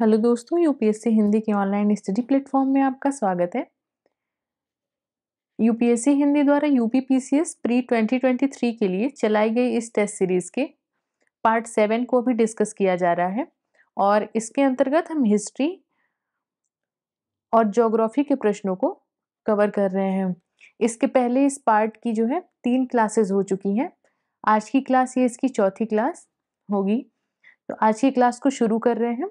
hello दोस्तों UPSC Hindi के online study platform में आपका स्वागत है यूपीएससी हिंदी द्वारा यूपी पीसीएस प्री 2023 के लिए चलाई गई इस टेस्ट सीरीज़ के पार्ट सेवन को भी डिस्कस किया जा रहा है और इसके अंतर्गत हम हिस्ट्री और जोग्राफी के प्रश्नों को कवर कर रहे हैं इसके पहले इस पार्ट की जो है तीन क्लासेज हो चुकी हैं आज की क्लास ये इसकी चौथी क्लास होगी तो आज की क्लास को शुरू कर रहे हैं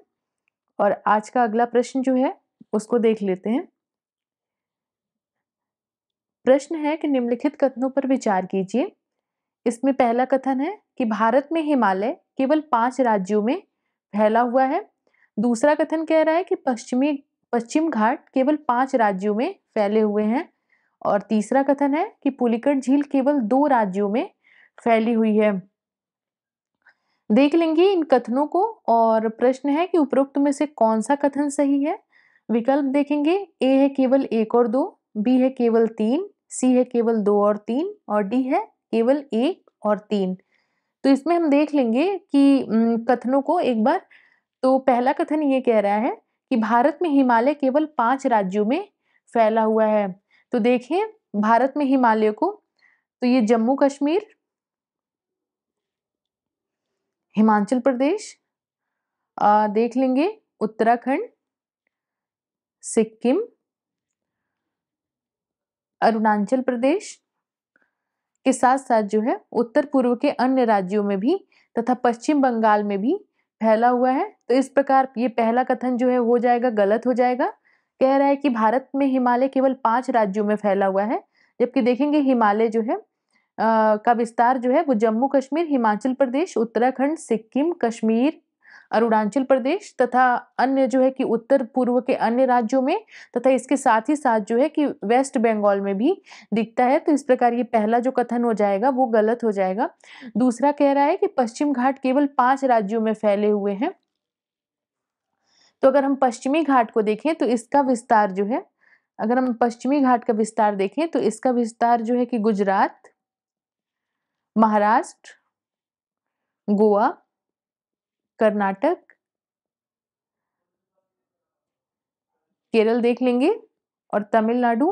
और आज का अगला प्रश्न जो है उसको देख लेते हैं प्रश्न है कि निम्नलिखित कथनों पर विचार कीजिए इसमें पहला कथन है कि भारत में हिमालय केवल पांच राज्यों में फैला हुआ है दूसरा कथन कह रहा है कि पश्चिमी पश्चिम घाट केवल पांच राज्यों में फैले हुए हैं और तीसरा कथन है कि पुलिकट झील केवल दो राज्यों में फैली हुई है देख लेंगे इन कथनों को और प्रश्न है कि उपरोक्त में से कौन सा कथन सही है विकल्प देखेंगे ए है केवल एक और दो बी है केवल तीन सी है केवल दो और तीन और डी है केवल एक और तीन तो इसमें हम देख लेंगे कि कथनों को एक बार तो पहला कथन ये कह रहा है कि भारत में हिमालय केवल पांच राज्यों में फैला हुआ है तो देखिए भारत में हिमालय को तो ये जम्मू कश्मीर हिमाचल प्रदेश आ, देख लेंगे उत्तराखंड सिक्किम अरुणाचल प्रदेश के साथ साथ जो है उत्तर पूर्व के अन्य राज्यों में भी तथा पश्चिम बंगाल में भी फैला हुआ है तो इस प्रकार ये पहला कथन जो है हो जाएगा गलत हो जाएगा कह रहा है कि भारत में हिमालय केवल पांच राज्यों में फैला हुआ है जबकि देखेंगे हिमालय जो है का विस्तार जो है वो जम्मू कश्मीर हिमाचल प्रदेश उत्तराखंड सिक्किम कश्मीर अरुणाचल प्रदेश तथा अन्य जो है कि उत्तर पूर्व के अन्य राज्यों में तथा इसके साथ ही साथ जो है कि वेस्ट बंगाल में भी दिखता है तो इस प्रकार ये पहला जो कथन हो जाएगा वो गलत हो जाएगा दूसरा कह रहा है कि पश्चिम घाट केवल पांच राज्यों में फैले हुए हैं तो अगर हम पश्चिमी घाट को देखें तो इसका विस्तार जो है अगर हम पश्चिमी घाट का विस्तार देखें तो इसका विस्तार जो है कि गुजरात महाराष्ट्र गोवा कर्नाटक केरल देख लेंगे और तमिलनाडु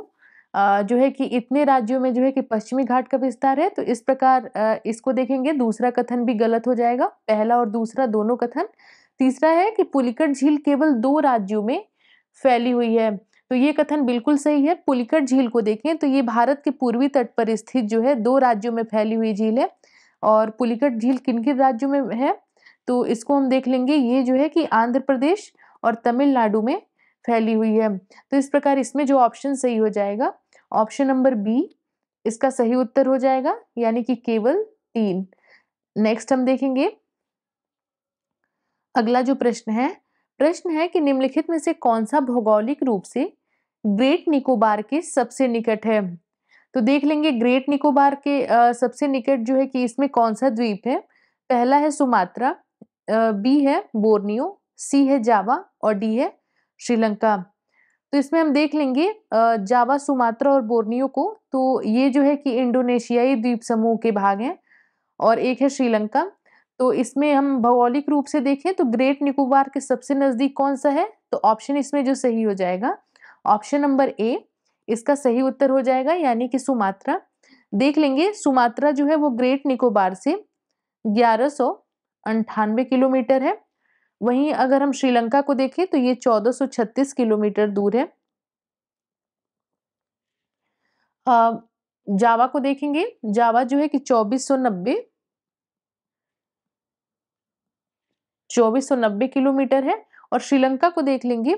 जो है कि इतने राज्यों में जो है कि पश्चिमी घाट का विस्तार है तो इस प्रकार इसको देखेंगे दूसरा कथन भी गलत हो जाएगा पहला और दूसरा दोनों कथन तीसरा है कि पुलिकट झील केवल दो राज्यों में फैली हुई है तो ये कथन बिल्कुल सही है पुलिकट झील को देखें तो ये भारत के पूर्वी तट पर स्थित जो है दो राज्यों में फैली हुई झील है और पुलिकट झील किन किन राज्यों में है तो इसको हम देख लेंगे ये जो है कि आंध्र प्रदेश और तमिलनाडु में फैली हुई है तो इस प्रकार इसमें जो ऑप्शन सही हो जाएगा ऑप्शन नंबर बी इसका सही उत्तर हो जाएगा यानी कि केवल तीन नेक्स्ट हम देखेंगे अगला जो प्रश्न है प्रश्न है कि निम्नलिखित में से कौन सा भौगोलिक रूप से ग्रेट निकोबार के सबसे निकट है तो देख लेंगे ग्रेट निकोबार के आ, सबसे निकट जो है कि इसमें कौन सा द्वीप है पहला है सुमात्रा बी है बोर्नियो सी है जावा और डी है श्रीलंका तो इसमें हम देख लेंगे जावा सुमात्रा और बोर्नियो को तो ये जो है कि इंडोनेशियाई द्वीप समूह के भाग हैं और एक है श्रीलंका तो इसमें हम भौगोलिक रूप से देखें तो ग्रेट निकोबार के सबसे नज़दीक कौन सा है तो ऑप्शन इसमें जो सही हो जाएगा ऑप्शन नंबर ए इसका सही उत्तर हो जाएगा यानी कि सुमात्रा देख लेंगे सुमात्रा जो है वो ग्रेट निकोबार से ग्यारह सौ अंठानवे किलोमीटर है वहीं अगर हम श्रीलंका को देखें तो ये चौदह सौ छत्तीस किलोमीटर दूर है जावा को देखेंगे जावा जो है कि चौबीस सौ नब्बे चौबीस किलोमीटर है और श्रीलंका को देख लेंगे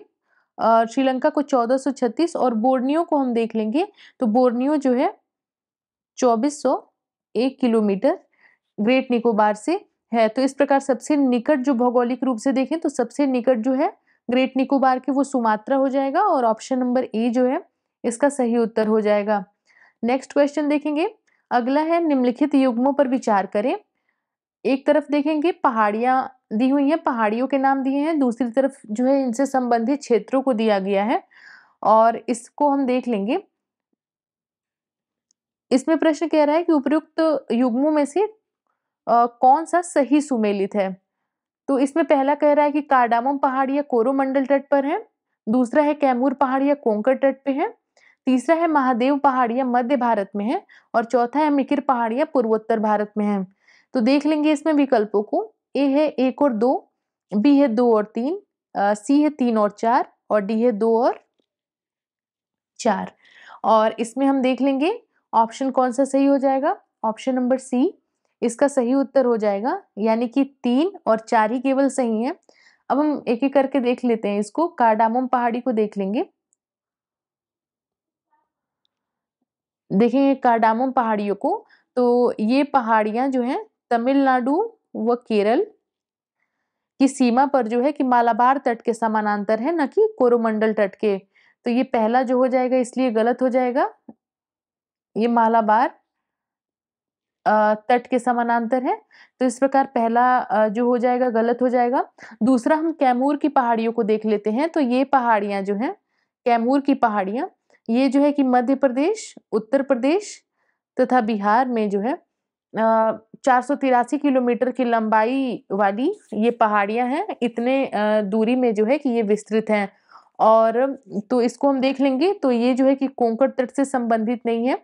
श्रीलंका को 1436 और बोर्नियो को हम देख लेंगे तो बोर्नियो जो है 2401 किलोमीटर ग्रेट निकोबार से है तो इस प्रकार सबसे निकट जो भौगोलिक रूप से देखें तो सबसे निकट जो है ग्रेट निकोबार के वो सुमात्रा हो जाएगा और ऑप्शन नंबर ए जो है इसका सही उत्तर हो जाएगा नेक्स्ट क्वेश्चन देखेंगे अगला है निम्नलिखित युग्मों पर विचार करें एक तरफ देखेंगे पहाड़ियाँ दी हुई हैं पहाड़ियों के नाम दिए हैं दूसरी तरफ जो है इनसे संबंधित क्षेत्रों को दिया गया है और इसको हम देख लेंगे इसमें प्रश्न कह रहा है कि उपयुक्त युग्मों में से आ, कौन सा सही सुमेलित है तो इसमें पहला कह रहा है कि कार्डामम पहाड़ी या कोरोमंडल तट पर है दूसरा है कैमूर पहाड़ी या कोंकर तट पे है तीसरा है महादेव पहाड़ या मध्य भारत में है और चौथा है मिकिर पहाड़िया या पूर्वोत्तर भारत में है तो देख लेंगे इसमें विकल्पों को ए है एक और दो बी है दो और तीन सी है तीन और चार और डी है दो और चार और इसमें हम देख लेंगे ऑप्शन कौन सा सही हो जाएगा ऑप्शन नंबर सी इसका सही उत्तर हो जाएगा यानी कि तीन और चार ही केवल सही है अब हम एक एक करके देख लेते हैं इसको कार्डामोम पहाड़ी को देख लेंगे देखेंगे कार्डामोम पहाड़ियों को तो ये पहाड़ियां जो हैं तमिलनाडु व केरल की सीमा पर जो है कि मालाबार तट के समानांतर है न कि कोरोमंडल तट के तो ये पहला जो हो जाएगा इसलिए गलत हो जाएगा ये मालाबार तट के समानांतर है तो इस प्रकार पहला जो हो जाएगा गलत हो जाएगा दूसरा हम कैमूर की पहाड़ियों को देख लेते हैं तो ये पहाड़ियां जो है कैमूर की पहाड़ियां ये जो है कि मध्य प्रदेश उत्तर प्रदेश तथा बिहार में जो है चार किलोमीटर की लंबाई वाली ये पहाड़ियां हैं इतने दूरी में जो है कि ये विस्तृत हैं और तो इसको हम देख लेंगे तो ये जो है कि कोंकण तट से संबंधित नहीं है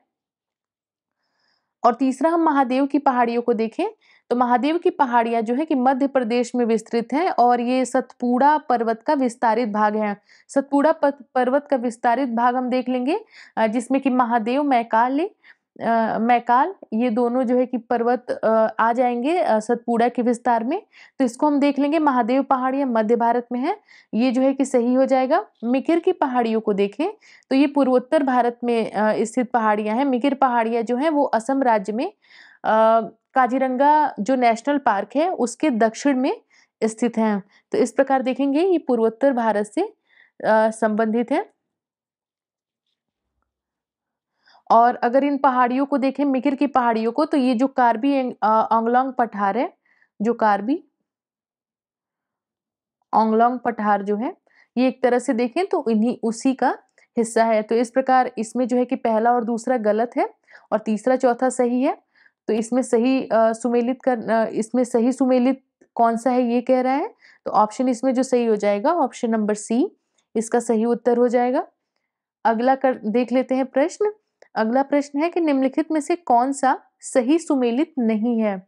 और तीसरा हम महादेव की पहाड़ियों को देखें तो महादेव की पहाड़ियां जो है कि मध्य प्रदेश में विस्तृत हैं और ये सतपुड़ा पर्वत का विस्तारित भाग है सतपुड़ा पर्वत का विस्तारित भाग हम देख लेंगे जिसमें कि महादेव मैकाले मैकाल ये दोनों जो है कि पर्वत आ जाएंगे सतपुड़ा के विस्तार में तो इसको हम देख लेंगे महादेव पहाड़ियाँ मध्य भारत में है ये जो है कि सही हो जाएगा मिकिर की पहाड़ियों को देखें तो ये पूर्वोत्तर भारत में स्थित पहाड़ियाँ हैं मिकिर पहाड़ियाँ जो हैं वो असम राज्य में काजीरंगा जो नेशनल पार्क है उसके दक्षिण में स्थित हैं तो इस प्रकार देखेंगे ये पूर्वोत्तर भारत से संबंधित है और अगर इन पहाड़ियों को देखें मिकिर की पहाड़ियों को तो ये जो कार्बी ऑंगलोंग पठार है जो कार्बी ऑंगलोंग पठार जो है ये एक तरह से देखें तो इन्हीं उसी का हिस्सा है तो इस प्रकार इसमें जो है कि पहला और दूसरा गलत है और तीसरा चौथा सही है तो इसमें सही आ, सुमेलित कर आ, इसमें सही सुमेलित कौन सा है ये कह रहा है तो ऑप्शन इसमें जो सही हो जाएगा ऑप्शन नंबर सी इसका सही उत्तर हो जाएगा अगला कर देख लेते हैं प्रश्न अगला प्रश्न है कि निम्नलिखित में से कौन सा सही सुमेलित नहीं है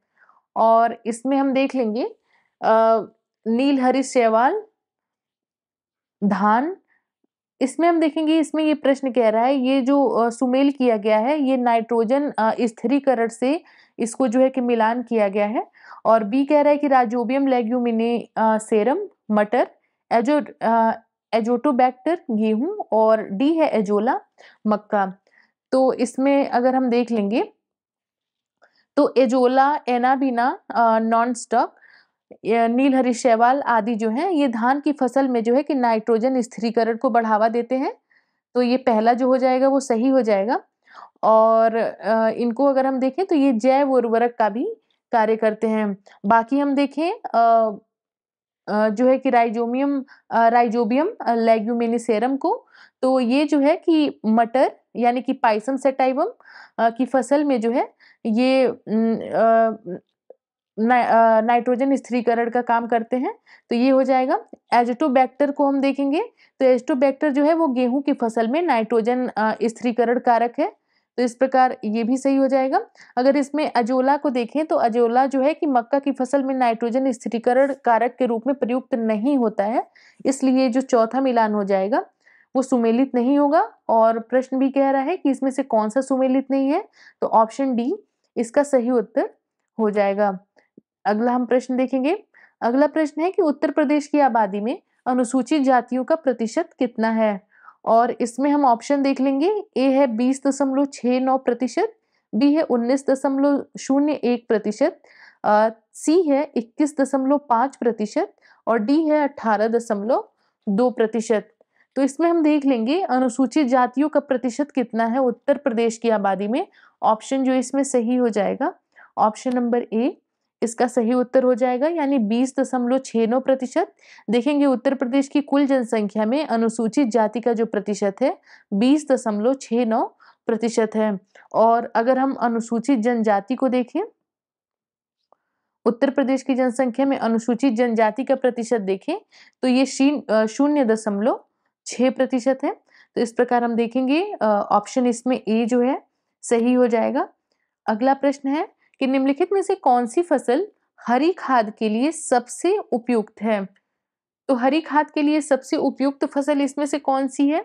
और इसमें हम देख लेंगे नील हरि सेवाल धान इसमें हम देखेंगे इसमें ये प्रश्न कह रहा है ये जो सुमेल किया गया है ये नाइट्रोजन स्थिरीकरण से इसको जो है कि मिलान किया गया है और बी कह रहा है कि राजोबियम लेग्यूमिने सेरम मटर एजो एजोटोबैक्टर गेहूं और डी है एजोला मक्का तो इसमें अगर हम देख लेंगे तो एजोला एनाबीना नॉन स्टॉक नीलहरी शैवाल आदि जो हैं ये धान की फसल में जो है कि नाइट्रोजन स्थिरीकरण को बढ़ावा देते हैं तो ये पहला जो हो जाएगा वो सही हो जाएगा और इनको अगर हम देखें तो ये जैव उर्वरक का भी कार्य करते हैं बाकी हम देखें जो है कि राइजोमियम राइजोबियम लेग्यूमिनिसेरम को तो ये जो है कि मटर यानी कि पाइसम सेटाइवम की फसल में जो है ये आ, ना, नाइट्रोजन स्थिरीकरण का काम करते हैं तो ये हो जाएगा एजटोबैक्टर को हम देखेंगे तो एजटोबैक्टर जो है वो गेहूं की फसल में नाइट्रोजन स्थिरीकरण कारक है तो इस प्रकार ये भी सही हो जाएगा अगर इसमें अजोला को देखें तो अजोला जो है कि मक्का की फसल में नाइट्रोजन स्थिरीकरण कारक के रूप में प्रयुक्त नहीं होता है इसलिए जो चौथा मिलान हो जाएगा वो सुमेलित नहीं होगा और प्रश्न भी कह रहा है कि इसमें से कौन सा सुमेलित नहीं है तो ऑप्शन डी इसका सही उत्तर हो जाएगा अगला हम प्रश्न देखेंगे अगला प्रश्न है कि उत्तर प्रदेश की आबादी में अनुसूचित जातियों का प्रतिशत कितना है और इसमें हम ऑप्शन देख लेंगे ए है बीस दशमलव छः नौ प्रतिशत बी है उन्नीस दशमलव शून्य एक प्रतिशत सी है इक्कीस दशमलव पाँच प्रतिशत और डी है अठारह दशमलव दो प्रतिशत तो इसमें हम देख लेंगे अनुसूचित जातियों का प्रतिशत कितना है उत्तर प्रदेश की आबादी में ऑप्शन जो इसमें सही हो जाएगा ऑप्शन नंबर ए इसका सही उत्तर हो जाएगा यानी बीस दशमलव छः नौ प्रतिशत देखेंगे उत्तर प्रदेश की कुल जनसंख्या में अनुसूचित जाति का जो प्रतिशत है बीस दशमलव छः नौ प्रतिशत है और अगर हम अनुसूचित जनजाति को देखें उत्तर प्रदेश की जनसंख्या में अनुसूचित जनजाति का प्रतिशत देखें तो ये शून्य दशमलव छः प्रतिशत है तो इस प्रकार हम देखेंगे ऑप्शन इसमें ए जो है सही हो जाएगा अगला प्रश्न है कि निम्नलिखित में से कौन सी फसल हरी खाद के लिए सबसे उपयुक्त है तो हरी खाद के लिए सबसे उपयुक्त फसल इसमें से कौन सी है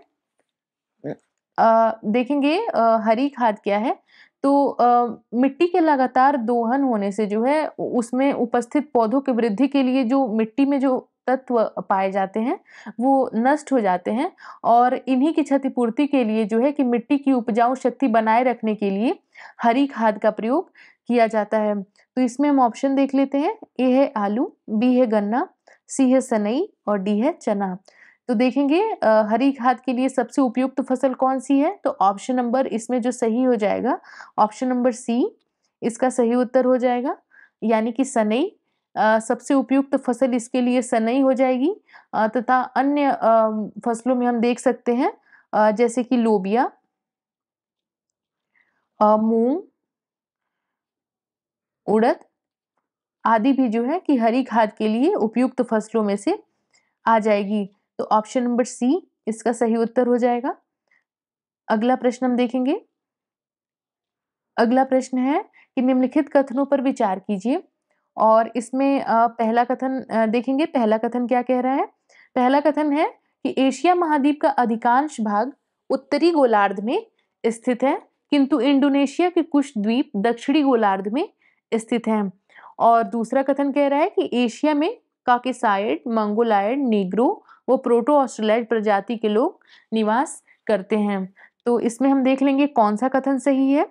आ, देखेंगे आ, हरी खाद क्या है तो आ, मिट्टी के लगातार दोहन होने से जो है उसमें उपस्थित पौधों की वृद्धि के लिए जो मिट्टी में जो तत्व पाए जाते हैं वो नष्ट हो जाते हैं और इन्हीं की क्षतिपूर्ति के लिए जो है कि मिट्टी की उपजाऊ शक्ति बनाए रखने के लिए हरी खाद का प्रयोग किया जाता है तो इसमें हम ऑप्शन देख लेते हैं ए है आलू बी है गन्ना सी है सनई और डी है चना तो देखेंगे हरी खाद के लिए सबसे उपयुक्त फसल कौन सी है तो ऑप्शन नंबर इसमें जो सही हो जाएगा ऑप्शन नंबर सी इसका सही उत्तर हो जाएगा यानी कि सनई सबसे उपयुक्त फसल इसके लिए सनई हो जाएगी तथा अन्य फसलों में हम देख सकते हैं जैसे कि लोबिया मूंग उड़द आदि भी जो है कि हरी खाद के लिए उपयुक्त फसलों में से आ जाएगी तो ऑप्शन नंबर सी इसका सही उत्तर हो जाएगा अगला प्रश्न हम देखेंगे अगला प्रश्न है कि निम्नलिखित कथनों पर विचार कीजिए और इसमें पहला कथन देखेंगे पहला कथन क्या कह रहा है पहला कथन है कि एशिया महाद्वीप का अधिकांश भाग उत्तरी गोलार्ध में स्थित है किंतु इंडोनेशिया के कुछ द्वीप दक्षिणी गोलार्ध में स्थित हैं और दूसरा कथन कह रहा है कि एशिया में काकेसाइड मंगोलाइड नीग्रो व प्रोटो ऑस्ट्रेलाइड प्रजाति के लोग निवास करते हैं तो इसमें हम देख लेंगे कौन सा कथन सही है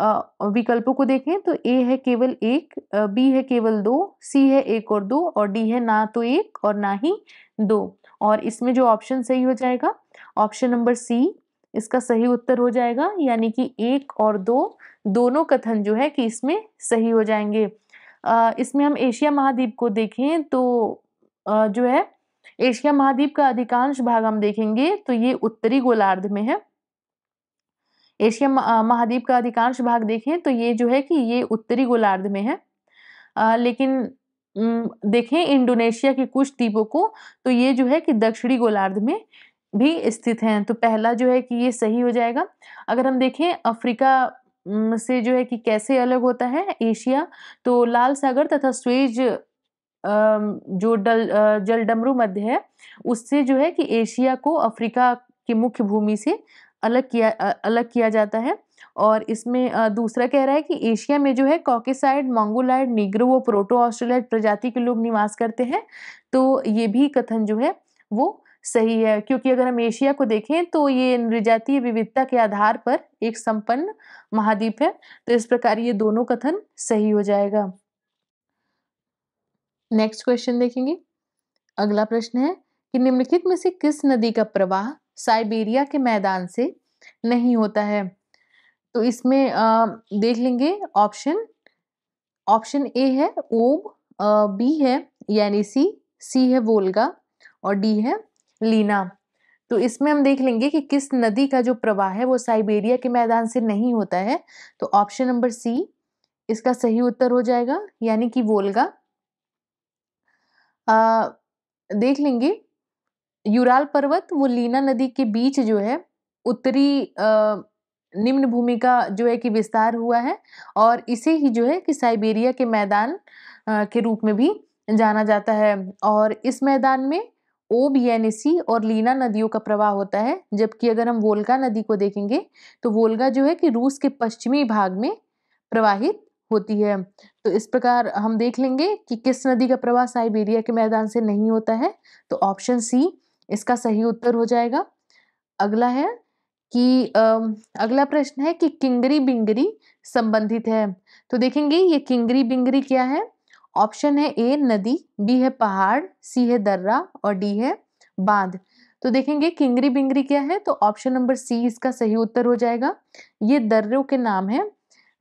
विकल्पों को देखें तो ए है केवल एक बी है केवल दो सी है एक और दो और डी है ना तो एक और ना ही दो और इसमें जो ऑप्शन सही हो जाएगा ऑप्शन नंबर सी इसका सही उत्तर हो जाएगा यानी कि एक और दो दोनों कथन जो है कि इसमें सही हो जाएंगे इसमें हम एशिया महाद्वीप को देखें तो जो है एशिया महाद्वीप का अधिकांश भाग हम देखेंगे तो ये उत्तरी गोलार्ध में है एशिया महाद्वीप का अधिकांश भाग देखें तो ये जो है कि ये उत्तरी गोलार्ध में है आ, लेकिन देखें इंडोनेशिया के कुछ द्वीपों को तो ये जो है कि दक्षिणी गोलार्ध में भी स्थित हैं तो पहला जो है कि ये सही हो जाएगा अगर हम देखें अफ्रीका से जो है कि कैसे अलग होता है एशिया तो लाल सागर तथा स्वेज जो डल जलडमरू मध्य है उससे जो है कि एशिया को अफ्रीका की मुख्य भूमि से अलग किया अलग किया जाता है और इसमें दूसरा कह रहा है कि एशिया में जो है कॉकेसाइड मंगोलाइड निग्रो व प्रोटो ऑस्ट्रेलाइड प्रजाति के लोग निवास करते हैं तो ये भी कथन जो है वो सही है क्योंकि अगर हम एशिया को देखें तो ये निर्जातीय विविधता के आधार पर एक संपन्न महाद्वीप है तो इस प्रकार ये दोनों कथन सही हो जाएगा नेक्स्ट क्वेश्चन देखेंगे अगला प्रश्न है कि निम्नलिखित में से किस नदी का प्रवाह साइबेरिया के मैदान से नहीं होता है तो इसमें आ, देख लेंगे ऑप्शन ऑप्शन ए है ओब बी है यानी सी सी है वोल्गा और डी है लीना तो इसमें हम देख लेंगे कि किस नदी का जो प्रवाह है वो साइबेरिया के मैदान से नहीं होता है तो ऑप्शन नंबर सी इसका सही उत्तर हो जाएगा यानी कि वोल्गा देख लेंगे यूराल पर्वत वो लीना नदी के बीच जो है उत्तरी निम्न भूमि का जो है कि विस्तार हुआ है और इसे ही जो है कि साइबेरिया के मैदान के रूप में भी जाना जाता है और इस मैदान में ओब यानिसी और लीना नदियों का प्रवाह होता है जबकि अगर हम वोल्गा नदी को देखेंगे तो वोल्गा जो है कि रूस के पश्चिमी भाग में प्रवाहित होती है तो इस प्रकार हम देख लेंगे कि किस नदी का प्रवाह साइबेरिया के मैदान से नहीं होता है तो ऑप्शन सी इसका सही उत्तर हो जाएगा अगला है कि अगला प्रश्न है कि किंगरी बिंगरी संबंधित है तो देखेंगे ये किंगरी बिंगरी क्या है ऑप्शन है ए नदी बी है पहाड़ सी है दर्रा और डी है बांध तो देखेंगे किंगरी बिंगरी क्या है तो ऑप्शन नंबर सी इसका सही उत्तर हो जाएगा ये दर्रों के नाम है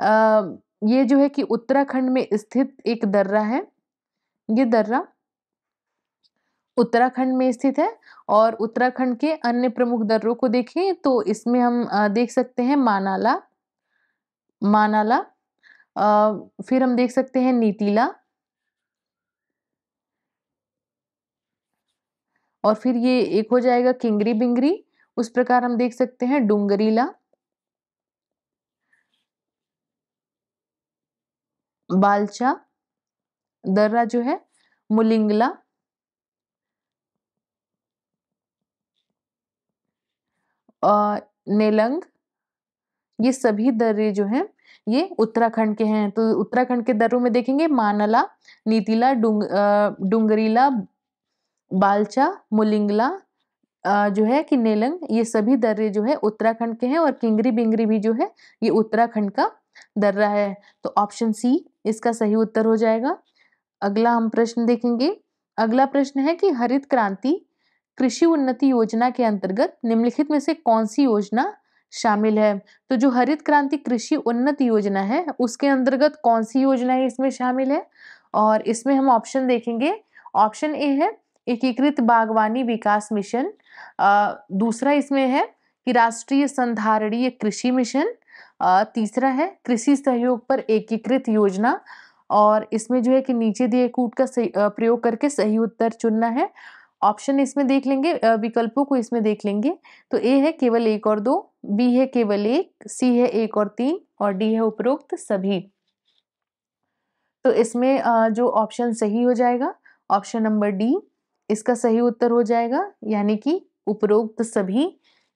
आ, ये जो है कि उत्तराखंड में स्थित एक दर्रा है ये दर्रा उत्तराखंड में स्थित है और उत्तराखंड के अन्य प्रमुख दर्रों को देखें तो इसमें हम देख सकते हैं मानाला मानाला फिर हम देख सकते हैं नीतीला और फिर ये एक हो जाएगा किंगरी बिंगरी उस प्रकार हम देख सकते हैं डूंगरीला बालचा दर्रा जो है मुलिंगला नेलंग ये सभी दर्रे जो हैं ये उत्तराखंड के हैं तो उत्तराखंड के दर्रों में देखेंगे मानला नीतिला डुंग डुंगरीला बालचा मुलिंगला जो है कि नेलंग ये सभी दर्रे जो है उत्तराखंड के हैं और किंगरी बिंगरी भी जो है ये उत्तराखंड का दर्रा है तो ऑप्शन सी इसका सही उत्तर हो जाएगा अगला हम प्रश्न देखेंगे अगला प्रश्न है कि हरित क्रांति कृषि उन्नति योजना के अंतर्गत निम्नलिखित में से कौन सी योजना शामिल है तो जो हरित क्रांति कृषि उन्नति योजना है उसके अंतर्गत कौन सी है इसमें शामिल है और इसमें हम ऑप्शन देखेंगे ऑप्शन ए है एकीकृत बागवानी विकास मिशन दूसरा इसमें है कि राष्ट्रीय संधारणीय कृषि मिशन तीसरा है कृषि सहयोग पर एकीकृत योजना और इसमें जो है कि नीचे दिए कूट का प्रयोग करके सही उत्तर चुनना है ऑप्शन इसमें देख लेंगे विकल्पों को इसमें देख लेंगे तो ए है केवल एक और दो बी है केवल एक सी है एक और तीन और डी है उपरोक्त सभी तो इसमें जो ऑप्शन सही हो जाएगा ऑप्शन नंबर डी इसका सही उत्तर हो जाएगा यानी कि उपरोक्त सभी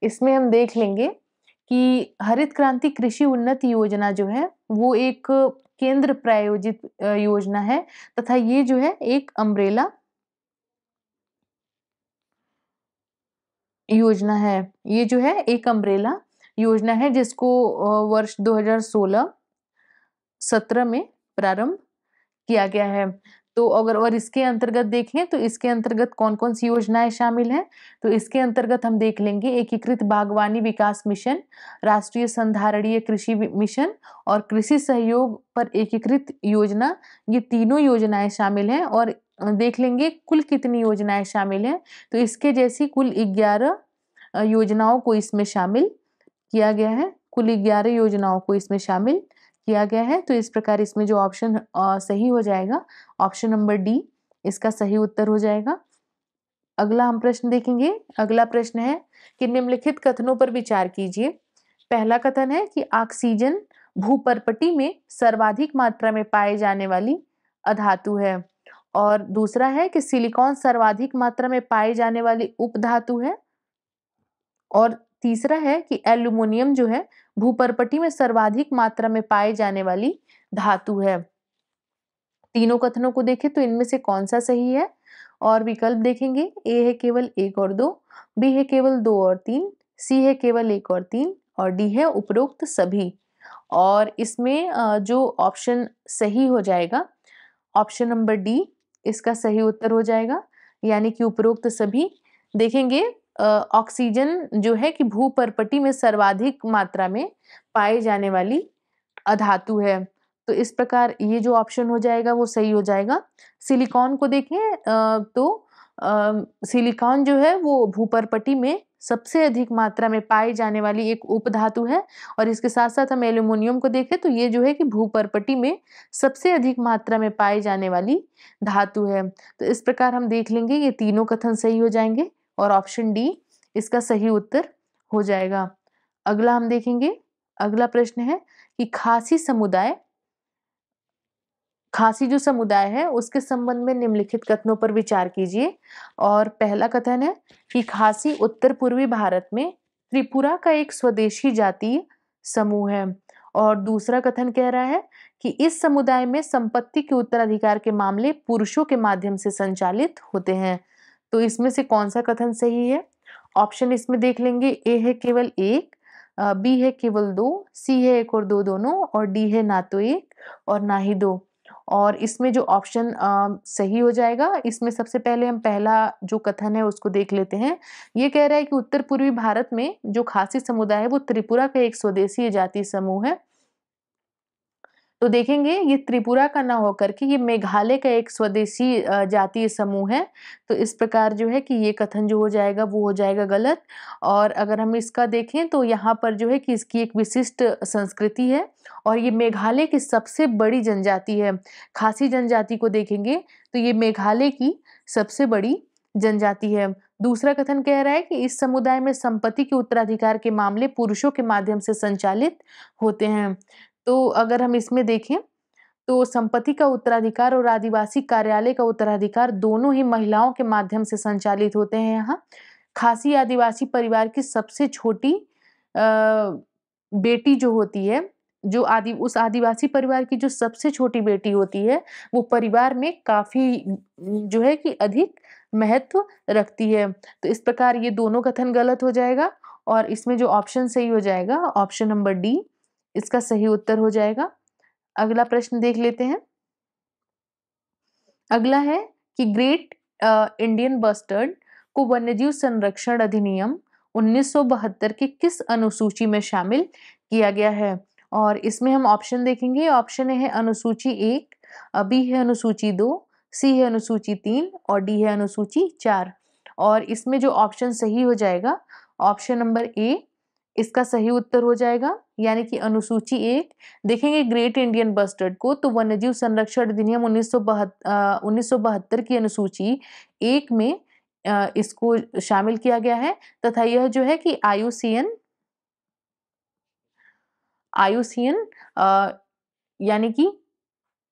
इसमें हम देख लेंगे कि हरित क्रांति कृषि उन्नति योजना जो है वो एक केंद्र प्रायोजित योजना है तथा ये जो है एक अम्ब्रेला योजना है ये जो है एक अम्ब्रेला योजना है जिसको वर्ष 2016-17 में प्रारंभ किया गया है तो अगर और इसके अंतर्गत देखें तो इसके अंतर्गत कौन कौन सी योजनाएं शामिल हैं तो इसके अंतर्गत हम देख लेंगे एकीकृत बागवानी विकास मिशन राष्ट्रीय संधारणीय कृषि मिशन और कृषि सहयोग पर एकीकृत योजना ये तीनों योजनाएं शामिल हैं और देख लेंगे कुल कितनी योजनाएं शामिल हैं तो इसके जैसी कुल ग्यारह योजनाओं को इसमें शामिल किया गया है कुल ग्यारह योजनाओं को इसमें शामिल किया गया है तो इस प्रकार इसमें जो ऑप्शन सही हो जाएगा ऑप्शन नंबर डी इसका सही उत्तर हो जाएगा अगला हम प्रश्न देखेंगे अगला प्रश्न है कि निम्नलिखित कथनों पर विचार कीजिए पहला कथन है कि ऑक्सीजन भूपरपटी में सर्वाधिक मात्रा में पाए जाने वाली अधातु है और दूसरा है कि सिलिकॉन सर्वाधिक मात्रा में पाई जाने वाली उपधातु है और तीसरा है कि एल्यूमिनियम जो है भूपरपटी में सर्वाधिक मात्रा में पाए जाने वाली धातु है तीनों कथनों को देखें तो इनमें से कौन सा सही है और विकल्प देखेंगे ए है केवल एक और दो बी है केवल दो और तीन सी है केवल एक और तीन और डी है उपरोक्त सभी और इसमें जो ऑप्शन सही हो जाएगा ऑप्शन नंबर डी इसका सही उत्तर हो जाएगा यानी कि उपरोक्त सभी देखेंगे ऑक्सीजन जो है कि भूपरपटी में सर्वाधिक मात्रा में पाए जाने वाली अधातु है तो इस प्रकार ये जो ऑप्शन हो जाएगा वो सही हो जाएगा सिलिकॉन को देखें तो सिलिकॉन जो है वो भूपरपटी में सबसे अधिक मात्रा में पाई जाने वाली एक उपधातु है और इसके साथ साथ हम एल्यूमिनियम को देखें तो ये जो है कि भूपरपटी में सबसे अधिक मात्रा में पाई जाने वाली धातु है तो इस प्रकार हम देख लेंगे ये तीनों कथन सही हो जाएंगे और ऑप्शन डी इसका सही उत्तर हो जाएगा अगला हम देखेंगे अगला प्रश्न है कि खासी समुदाय खासी जो समुदाय है उसके संबंध में निम्नलिखित कथनों पर विचार कीजिए और पहला कथन है कि खासी उत्तर पूर्वी भारत में त्रिपुरा का एक स्वदेशी जातीय समूह है और दूसरा कथन कह रहा है कि इस समुदाय में संपत्ति के उत्तराधिकार के मामले पुरुषों के माध्यम से संचालित होते हैं तो इसमें से कौन सा कथन सही है ऑप्शन इसमें देख लेंगे ए है केवल एक बी है केवल दो सी है एक और दो दोनों और डी है ना तो एक और ना ही दो और इसमें जो ऑप्शन सही हो जाएगा इसमें सबसे पहले हम पहला जो कथन है उसको देख लेते हैं ये कह रहा है कि उत्तर पूर्वी भारत में जो खासी समुदाय है वो त्रिपुरा का एक स्वदेशी जाति समूह है तो देखेंगे ये त्रिपुरा का ना होकर के ये मेघालय का एक स्वदेशी जातीय समूह है तो इस प्रकार जो है कि ये कथन जो हो जाएगा वो हो जाएगा गलत और अगर हम इसका देखें तो यहाँ पर जो है कि इसकी एक विशिष्ट संस्कृति है और ये मेघालय की सबसे बड़ी जनजाति है खासी जनजाति को देखेंगे तो ये मेघालय की सबसे बड़ी जनजाति है दूसरा कथन कह रहा है कि इस समुदाय में संपत्ति के उत्तराधिकार के मामले पुरुषों के माध्यम से संचालित होते हैं तो अगर हम इसमें देखें तो संपत्ति का उत्तराधिकार और आदिवासी कार्यालय का उत्तराधिकार दोनों ही महिलाओं के माध्यम से संचालित होते हैं यहाँ खासी आदिवासी परिवार की सबसे छोटी बेटी जो होती है जो आदि उस आदिवासी परिवार की जो सबसे छोटी बेटी होती है वो परिवार में काफ़ी जो है कि अधिक महत्व रखती है तो इस प्रकार ये दोनों कथन गलत हो जाएगा और इसमें जो ऑप्शन सही हो जाएगा ऑप्शन नंबर डी इसका सही उत्तर हो जाएगा अगला प्रश्न देख लेते हैं अगला है कि ग्रेट इंडियन बस्टर्ड को वन्यजीव संरक्षण अधिनियम 1972 के किस अनुसूची में शामिल किया गया है और इसमें हम ऑप्शन देखेंगे ऑप्शन है अनुसूची एक बी है अनुसूची दो सी है अनुसूची तीन और डी है अनुसूची चार और इसमें जो ऑप्शन सही हो जाएगा ऑप्शन नंबर ए इसका सही उत्तर हो जाएगा यानी कि अनुसूची एक देखेंगे ग्रेट इंडियन बस्टर्ड को तो वन्यजीव संरक्षण अधिनियम उन्नीस सौ बहत्तर की अनुसूची एक में आ, इसको शामिल किया गया है तथा यह जो है कि आयुसीएन आयुसीएन यानी कि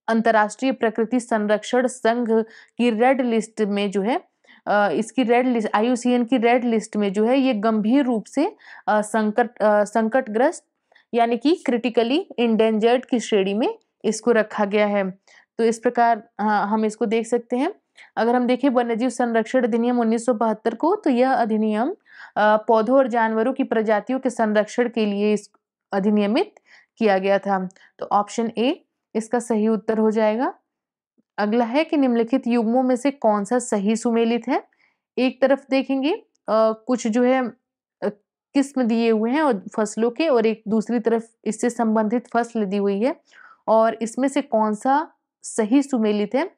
अंतर्राष्ट्रीय प्रकृति संरक्षण संघ की रेड लिस्ट में जो है इसकी रेड लिस्ट आई की रेड लिस्ट में जो है ये गंभीर रूप से संकट संकटग्रस्त यानी कि क्रिटिकली इंडेंजर्ड की श्रेणी में इसको रखा गया है तो इस प्रकार हाँ, हम इसको देख सकते हैं अगर हम देखें वन्यजीव संरक्षण अधिनियम उन्नीस को तो यह अधिनियम पौधों और जानवरों की प्रजातियों के संरक्षण के लिए इस अधिनियमित किया गया था तो ऑप्शन ए इसका सही उत्तर हो जाएगा अगला है कि निम्नलिखित युग्मों में से कौन सा सही सुमेलित है एक तरफ देखेंगे कुछ जो है किस्म दिए हुए हैं और फसलों के और एक दूसरी तरफ इससे संबंधित फसल दी हुई है और इसमें से कौन सा सही सुमेलित है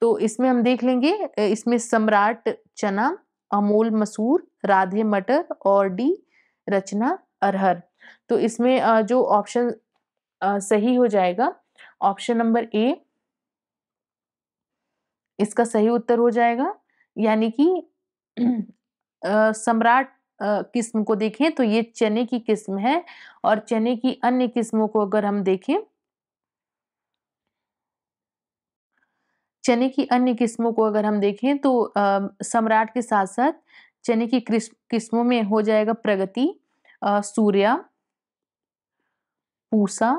तो इसमें हम देख लेंगे इसमें सम्राट चना अमोल मसूर राधे मटर और डी रचना अरहर तो इसमें जो ऑप्शन सही हो जाएगा ऑप्शन नंबर ए इसका सही उत्तर हो जाएगा यानी कि सम्राट किस्म को देखें तो ये चने की किस्म है और चने की अन्य किस्मों को अगर हम देखें चने की अन्य किस्मों को अगर हम देखें तो सम्राट के साथ साथ चने की किस्मों में हो जाएगा प्रगति सूर्या पूसा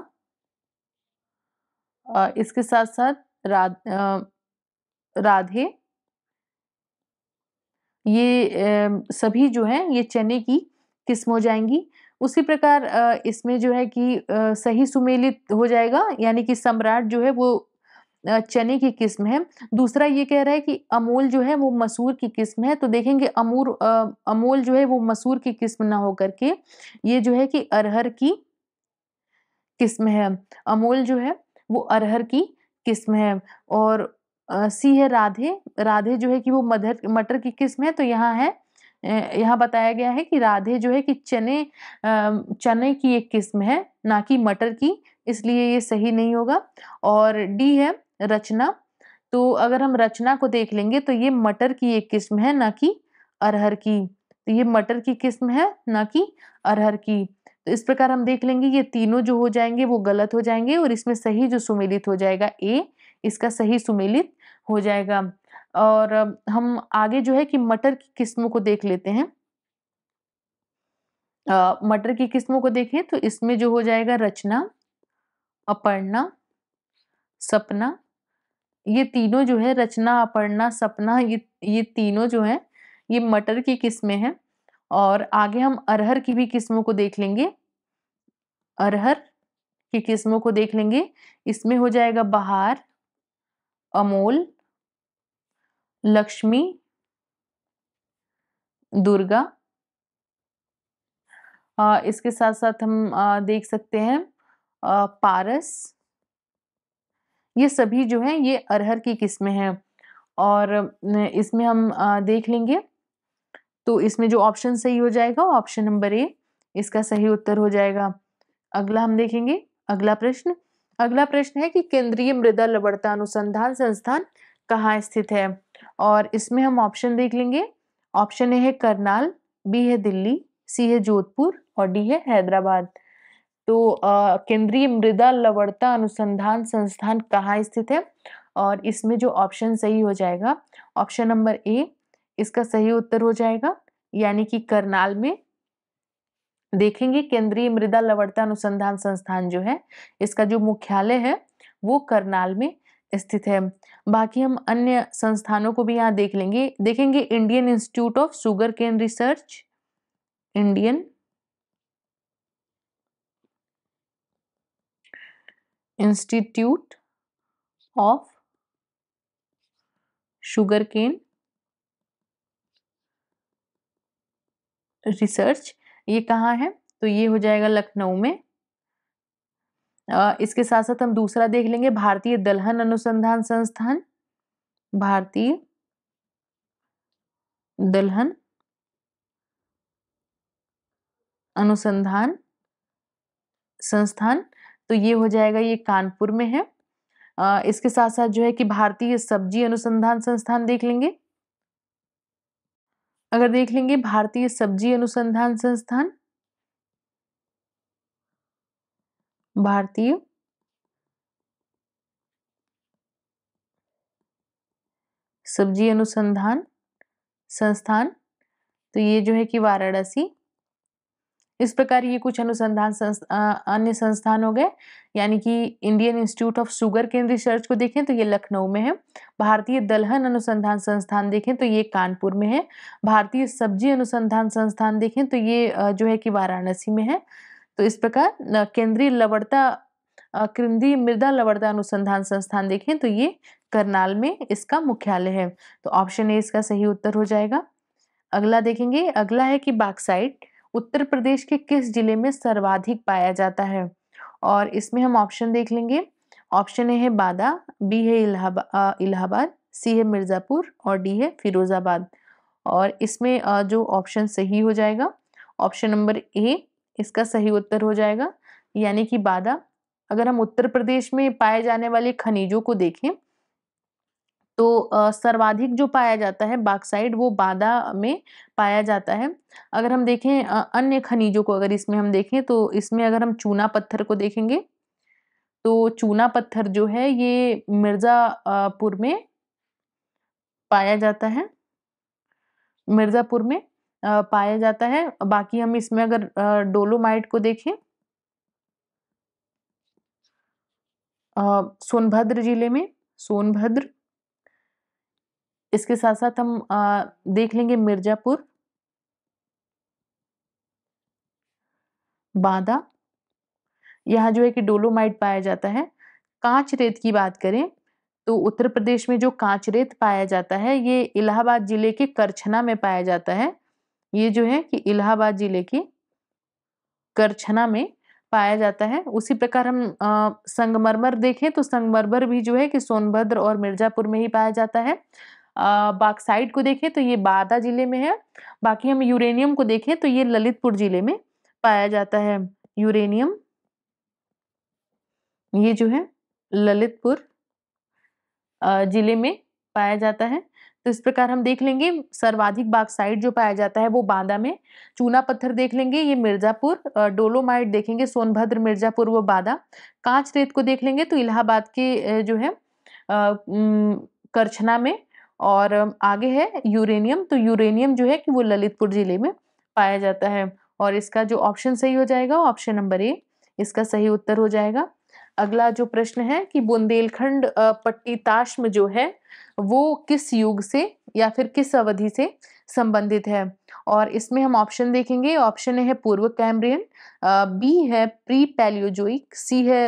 इसके साथ साथ राध राधे ये सभी जो है ये चने की किस्म हो जाएंगी उसी प्रकार इसमें जो है कि सही सुमेलित हो जाएगा यानी कि सम्राट जो है वो चने की किस्म है दूसरा ये कह रहा है कि अमूल जो है वो मसूर की किस्म है तो देखेंगे अमूर अमूल जो है वो मसूर की किस्म ना हो करके ये जो है कि अरहर की किस्म है अमूल जो है वो अरहर की किस्म है और सी है राधे राधे जो है कि वो मधर मटर की किस्म है तो यहाँ है यहाँ बताया गया है कि राधे जो है कि चने चने की एक किस्म है ना कि मटर की इसलिए ये सही नहीं होगा और डी है रचना तो अगर हम रचना को देख लेंगे तो ये मटर की एक किस्म है ना कि अरहर की तो ये मटर की किस्म है ना कि अरहर की तो इस प्रकार हम देख लेंगे ये तीनों जो हो जाएंगे वो गलत हो जाएंगे और इसमें सही जो सुमेलित हो जाएगा ए इसका सही सुमेलित हो जाएगा और हम आगे जो है कि मटर की किस्मों को देख लेते हैं मटर की किस्मों को देखें तो इसमें जो हो जाएगा रचना अपर्णा सपना ये तीनों जो है रचना अपर्णा सपना ये ये तीनों जो है ये मटर की किस्में हैं और आगे हम अरहर की भी किस्मों को देख लेंगे अरहर की किस्मों को देख लेंगे इसमें हो जाएगा बहार अमोल लक्ष्मी दुर्गा आ, इसके साथ साथ हम आ, देख सकते हैं आ, पारस ये सभी जो है ये अरहर की किस्में हैं और इसमें हम देख लेंगे तो इसमें जो ऑप्शन सही हो जाएगा ऑप्शन नंबर ए इसका सही उत्तर हो जाएगा अगला हम देखेंगे अगला प्रश्न अगला प्रश्न है कि केंद्रीय मृदा लवणता अनुसंधान संस्थान कहाँ स्थित है और इसमें हम ऑप्शन देख लेंगे ऑप्शन ए है करनाल बी है दिल्ली सी है जोधपुर और डी है हैदराबाद तो केंद्रीय मृदा लवणता अनुसंधान संस्थान कहाँ स्थित है और इसमें जो ऑप्शन सही हो जाएगा ऑप्शन नंबर ए इसका सही उत्तर हो जाएगा यानी कि करनाल में देखेंगे केंद्रीय मृदा लवणता अनुसंधान संस्थान जो है इसका जो मुख्यालय है वो करनाल में स्थित है बाकी हम अन्य संस्थानों को भी यहाँ देख लेंगे देखेंगे Indian Institute of sugarcane research Indian Institute of sugarcane research ये कहाँ है तो ये हो जाएगा लखनऊ में इसके साथ साथ हम दूसरा देख लेंगे भारतीय दलहन अनुसंधान संस्थान भारतीय दलहन अनुसंधान संस्थान तो ये हो जाएगा ये कानपुर में है आ, इसके साथ साथ जो है कि भारतीय सब्जी अनुसंधान संस्थान देख लेंगे अगर देख लेंगे भारतीय सब्जी अनुसंधान संस्थान भारतीय सब्जी अनुसंधान संस्थान तो ये जो है कि वाराणसी इस प्रकार ये कुछ अनुसंधान संस्था, अन्य संस्थान हो गए यानी कि इंडियन इंस्टीट्यूट ऑफ शुगर के रिसर्च को देखें तो ये लखनऊ में है भारतीय दलहन अनुसंधान संस्थान देखें तो ये कानपुर में है भारतीय सब्जी अनुसंधान संस्थान देखें तो ये जो है कि वाराणसी में है तो इस प्रकार केंद्रीय लवणता केंद्रीय मृदा लवणता अनुसंधान संस्थान देखें तो ये करनाल में इसका मुख्यालय है तो ऑप्शन ए इसका सही उत्तर हो जाएगा अगला देखेंगे अगला है कि बाक्साइट उत्तर प्रदेश के किस जिले में सर्वाधिक पाया जाता है और इसमें हम ऑप्शन देख लेंगे ऑप्शन ए है बादा बी है इलाहाबा इलाहाबाद सी है मिर्ज़ापुर और डी है फिरोज़ाबाद और इसमें जो ऑप्शन सही हो जाएगा ऑप्शन नंबर ए इसका सही उत्तर हो जाएगा यानी कि बादा अगर हम उत्तर प्रदेश में पाए जाने वाले खनिजों को देखें तो सर्वाधिक जो पाया जाता है बाक्साइड वो बादा में पाया जाता है अगर हम देखें अन्य खनिजों को अगर इसमें हम देखें तो इसमें अगर हम चूना पत्थर को देखेंगे तो चूना पत्थर जो है ये मिर्ज़ापुर में पाया जाता है मिर्ज़ापुर में पाया जाता है बाकी हम इसमें अगर डोलोमाइट को देखें सोनभद्र जिले में सोनभद्र इसके साथ साथ हम देख लेंगे मिर्जापुर बादा यहाँ जो है कि डोलोमाइट पाया जाता है कांच रेत की बात करें तो उत्तर प्रदेश में जो कांच रेत पाया जाता है ये इलाहाबाद जिले के करछना में पाया जाता है ये जो है कि इलाहाबाद जिले की करछना में पाया जाता है उसी प्रकार हम संगमरमर देखें तो संगमरमर भी जो है कि सोनभद्र और मिर्जापुर में ही पाया जाता है बाक्साइड को देखें तो ये बादा जिले में है बाकी हम यूरेनियम को देखें तो ये ललितपुर जिले में पाया जाता है यूरेनियम ये जो है ललितपुर जिले में पाया जाता है तो इस प्रकार हम देख लेंगे सर्वाधिक बाक्साइड जो पाया जाता है वो बांदा में चूना पत्थर देख लेंगे ये मिर्ज़ापुर डोलोमाइट देखेंगे सोनभद्र मिर्ज़ापुर व बादा कांच रेत को देख लेंगे तो इलाहाबाद के जो है करछना में और आगे है यूरेनियम तो यूरेनियम जो है कि वो ललितपुर ज़िले में पाया जाता है और इसका जो ऑप्शन सही हो जाएगा ऑप्शन नंबर ए इसका सही उत्तर हो जाएगा अगला जो प्रश्न है कि बुंदेलखंड पट्टी ताश्म जो है वो किस युग से या फिर किस अवधि से संबंधित है और इसमें हम ऑप्शन देखेंगे ऑप्शन ए है पूर्व कैम्ब्रियन बी है प्री पैलियोजोइक सी है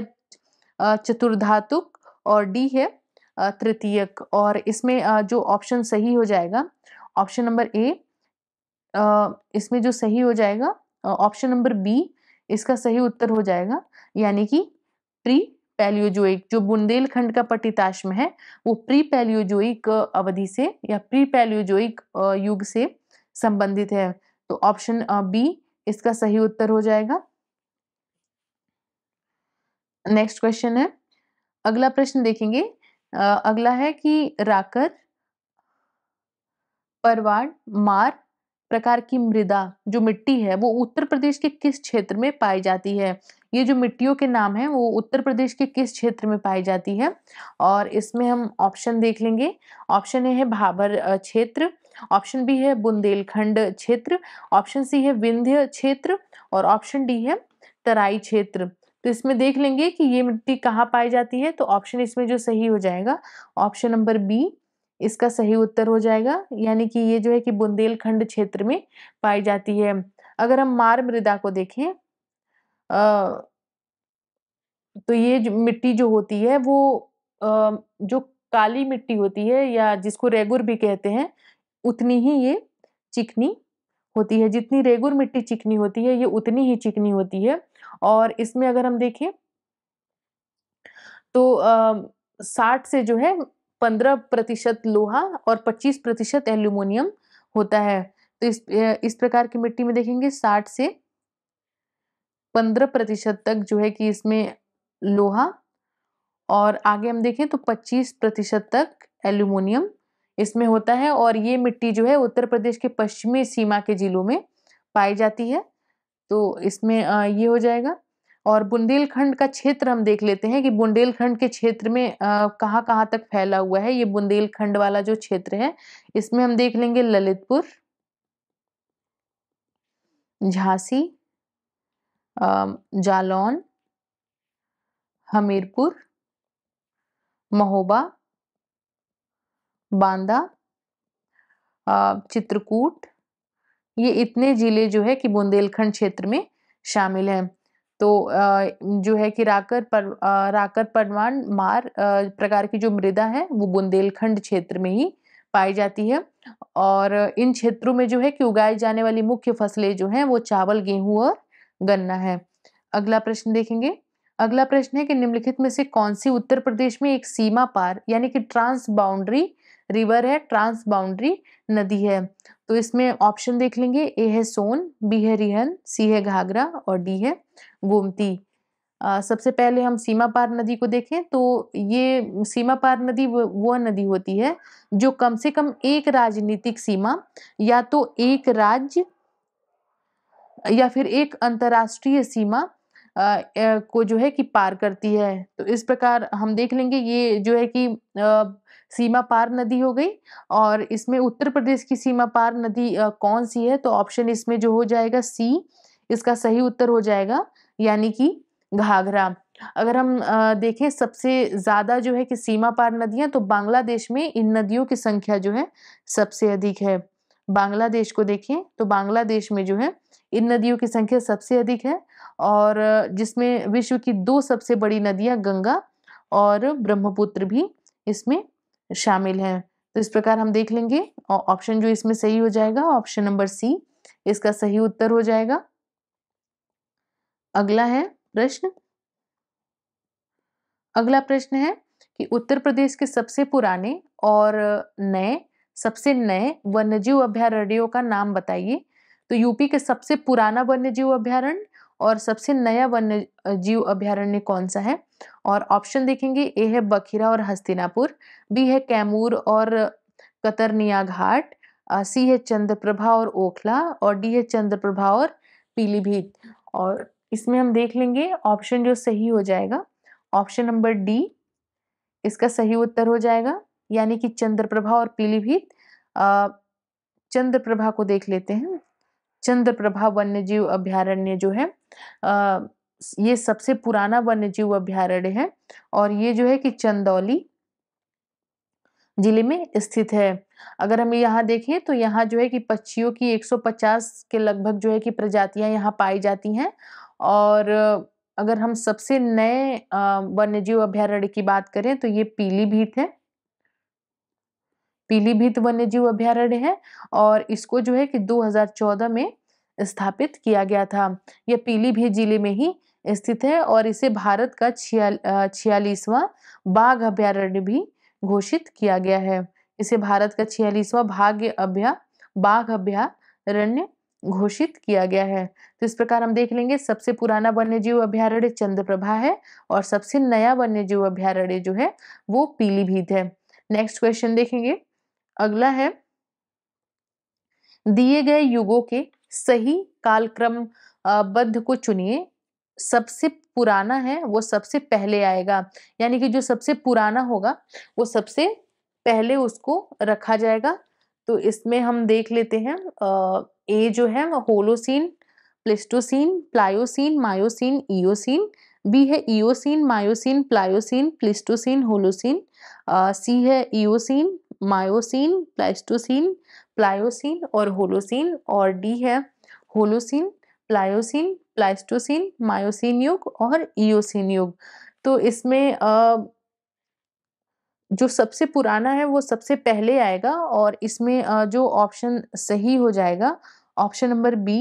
चतुर्धातुक और डी है तृतीयक और इसमें जो ऑप्शन सही हो जाएगा ऑप्शन नंबर ए इसमें जो सही हो जाएगा ऑप्शन नंबर बी इसका सही उत्तर हो जाएगा यानी कि प्री पैलियोजोइक जो बुंदेलखंड का पटिताश्म है वो प्री पैलियोजोइक अवधि से या प्री पैलियोजोइक युग से संबंधित है तो ऑप्शन बी इसका सही उत्तर हो जाएगा नेक्स्ट क्वेश्चन है अगला प्रश्न देखेंगे अगला है कि राकर परवाड़ मार प्रकार की मृदा जो मिट्टी है वो उत्तर प्रदेश के किस क्षेत्र में पाई जाती है ये जो मिट्टियों के नाम हैं वो उत्तर प्रदेश के किस क्षेत्र में पाई जाती है और इसमें हम ऑप्शन देख लेंगे ऑप्शन ए है भाबर क्षेत्र ऑप्शन बी है बुंदेलखंड क्षेत्र ऑप्शन सी है विंध्य क्षेत्र और ऑप्शन डी है तराई क्षेत्र तो इसमें देख लेंगे कि ये मिट्टी कहाँ पाई जाती है तो ऑप्शन इसमें जो सही हो जाएगा ऑप्शन नंबर बी इसका सही उत्तर हो जाएगा यानी कि ये जो है कि बुंदेलखंड क्षेत्र में पाई जाती है अगर हम मार मृदा को देखें तो ये जो मिट्टी जो होती है वो अ, जो काली मिट्टी होती है या जिसको रेगुर भी कहते हैं उतनी ही ये चिकनी होती है जितनी रेगुर मिट्टी चिकनी होती है ये उतनी ही चिकनी होती है और इसमें अगर हम देखें तो साठ से जो है पंद्रह प्रतिशत लोहा और पच्चीस प्रतिशत एल्यूमिनियम होता है तो इस इस प्रकार की मिट्टी में देखेंगे साठ से पंद्रह प्रतिशत तक जो है कि इसमें लोहा और आगे हम देखें तो पच्चीस प्रतिशत तक एल्यूमिनियम इसमें होता है और ये मिट्टी जो है उत्तर प्रदेश के पश्चिमी सीमा के जिलों में पाई जाती है तो इसमें ये हो जाएगा और बुंदेलखंड का क्षेत्र हम देख लेते हैं कि बुंदेलखंड के क्षेत्र में कहाँ कहाँ तक फैला हुआ है ये बुंदेलखंड वाला जो क्षेत्र है इसमें हम देख लेंगे ललितपुर झांसी जालौन हमीरपुर महोबा बांदा चित्रकूट ये इतने ज़िले जो है कि बुंदेलखंड क्षेत्र में शामिल हैं तो जो है कि राकर पर राकर परमान मार प्रकार की जो मृदा है वो बुंदेलखंड क्षेत्र में ही पाई जाती है और इन क्षेत्रों में जो है कि उगाई जाने वाली मुख्य फसलें जो हैं वो चावल गेहूं और गन्ना है अगला प्रश्न देखेंगे अगला प्रश्न है कि निम्नलिखित में से कौन सी उत्तर प्रदेश में एक सीमा पार यानी कि ट्रांस बाउंड्री रिवर है ट्रांस बाउंड्री नदी है तो इसमें ऑप्शन देख लेंगे ए है सोन बी है रिहन सी है घाघरा और डी है गोमती आ, सबसे पहले हम सीमा पार नदी को देखें तो ये सीमा पार नदी वह नदी होती है जो कम से कम एक राजनीतिक सीमा या तो एक राज्य या फिर एक अंतर्राष्ट्रीय सीमा को जो है कि पार करती है तो इस प्रकार हम देख लेंगे ये जो है कि सीमा पार नदी हो गई और इसमें उत्तर प्रदेश की सीमा पार नदी कौन सी है तो ऑप्शन इसमें जो हो जाएगा सी इसका सही उत्तर हो जाएगा यानी कि घाघरा अगर हम देखें सबसे ज़्यादा जो है कि सीमा पार नदियां तो बांग्लादेश में इन नदियों की संख्या जो है सबसे अधिक है बांग्लादेश को देखें तो बांग्लादेश में जो है इन नदियों की संख्या सबसे अधिक है और जिसमें विश्व की दो सबसे बड़ी नदियां गंगा और ब्रह्मपुत्र भी इसमें शामिल हैं तो इस प्रकार हम देख लेंगे ऑप्शन जो इसमें सही हो जाएगा ऑप्शन नंबर सी इसका सही उत्तर हो जाएगा अगला है प्रश्न अगला प्रश्न है कि उत्तर प्रदेश के सबसे पुराने और नए सबसे नए वन्यजीव अभ्यारण्यों का नाम बताइए तो यूपी के सबसे पुराना वन्य जीव अभ्यारण्य और सबसे नया वन्य जीव अभ्यारण्य कौन सा है और ऑप्शन देखेंगे ए है बखीरा और हस्तिनापुर बी है कैमूर और कतरनिया घाट सी है चंद्रप्रभा और ओखला और डी है चंद्रप्रभा और पीलीभीत और इसमें हम देख लेंगे ऑप्शन जो सही हो जाएगा ऑप्शन नंबर डी इसका सही उत्तर हो जाएगा यानी कि चंद्रप्रभा और पीलीभीत चंद्रप्रभा को देख लेते हैं चंद्रप्रभा जीव अभ्यारण्य जो है ये सबसे पुराना वन्य जीव अभ्यारण्य है और ये जो है कि चंदौली जिले में स्थित है अगर हम यहाँ देखें तो यहाँ जो है कि पक्षियों की 150 के लगभग जो है कि प्रजातियां यहाँ पाई जाती हैं और अगर हम सबसे नए वन्य जीव अभ्यारण्य की बात करें तो ये पीलीभीत है पीलीभीत वन्य जीव अभ्यारण्य है और इसको जो है कि 2014 में स्थापित किया गया था यह पीलीभीत जिले में ही स्थित है और इसे भारत का छिया छियालीसवां बाघ अभ्यारण्य भी घोषित किया गया है इसे भारत का छियालीसवां भाग्य अभ्या बाघ अभ्यारण्य घोषित किया गया है तो इस प्रकार हम देख लेंगे सबसे पुराना वन्यजीव अभ्यारण्य चंद्रप्रभा है और सबसे नया वन्यजीव अभ्यारण्य जो है वो पीलीभीत है नेक्स्ट क्वेश्चन देखेंगे अगला है दिए गए युगों के सही कालक्रम बद्ध को चुनिए सबसे पुराना है वो सबसे पहले आएगा यानी कि जो सबसे पुराना होगा वो सबसे पहले उसको रखा जाएगा तो इसमें हम देख लेते हैं ए जो है वो Holocene Pleistocene Pliocene Miocene Eocene B है Eocene Miocene Pliocene Pleistocene Holocene C है ईओसिन मायोसिन प्लास्टोसिन प्लायोसिन और होलोसिन और डी है होलोसिन प्लायोसिन प्लाइस्टोसिन मायोसिन युग और ईओसिन युग तो इसमें जो सबसे पुराना है वो सबसे पहले आएगा और इसमें जो ऑप्शन सही हो जाएगा ऑप्शन नंबर बी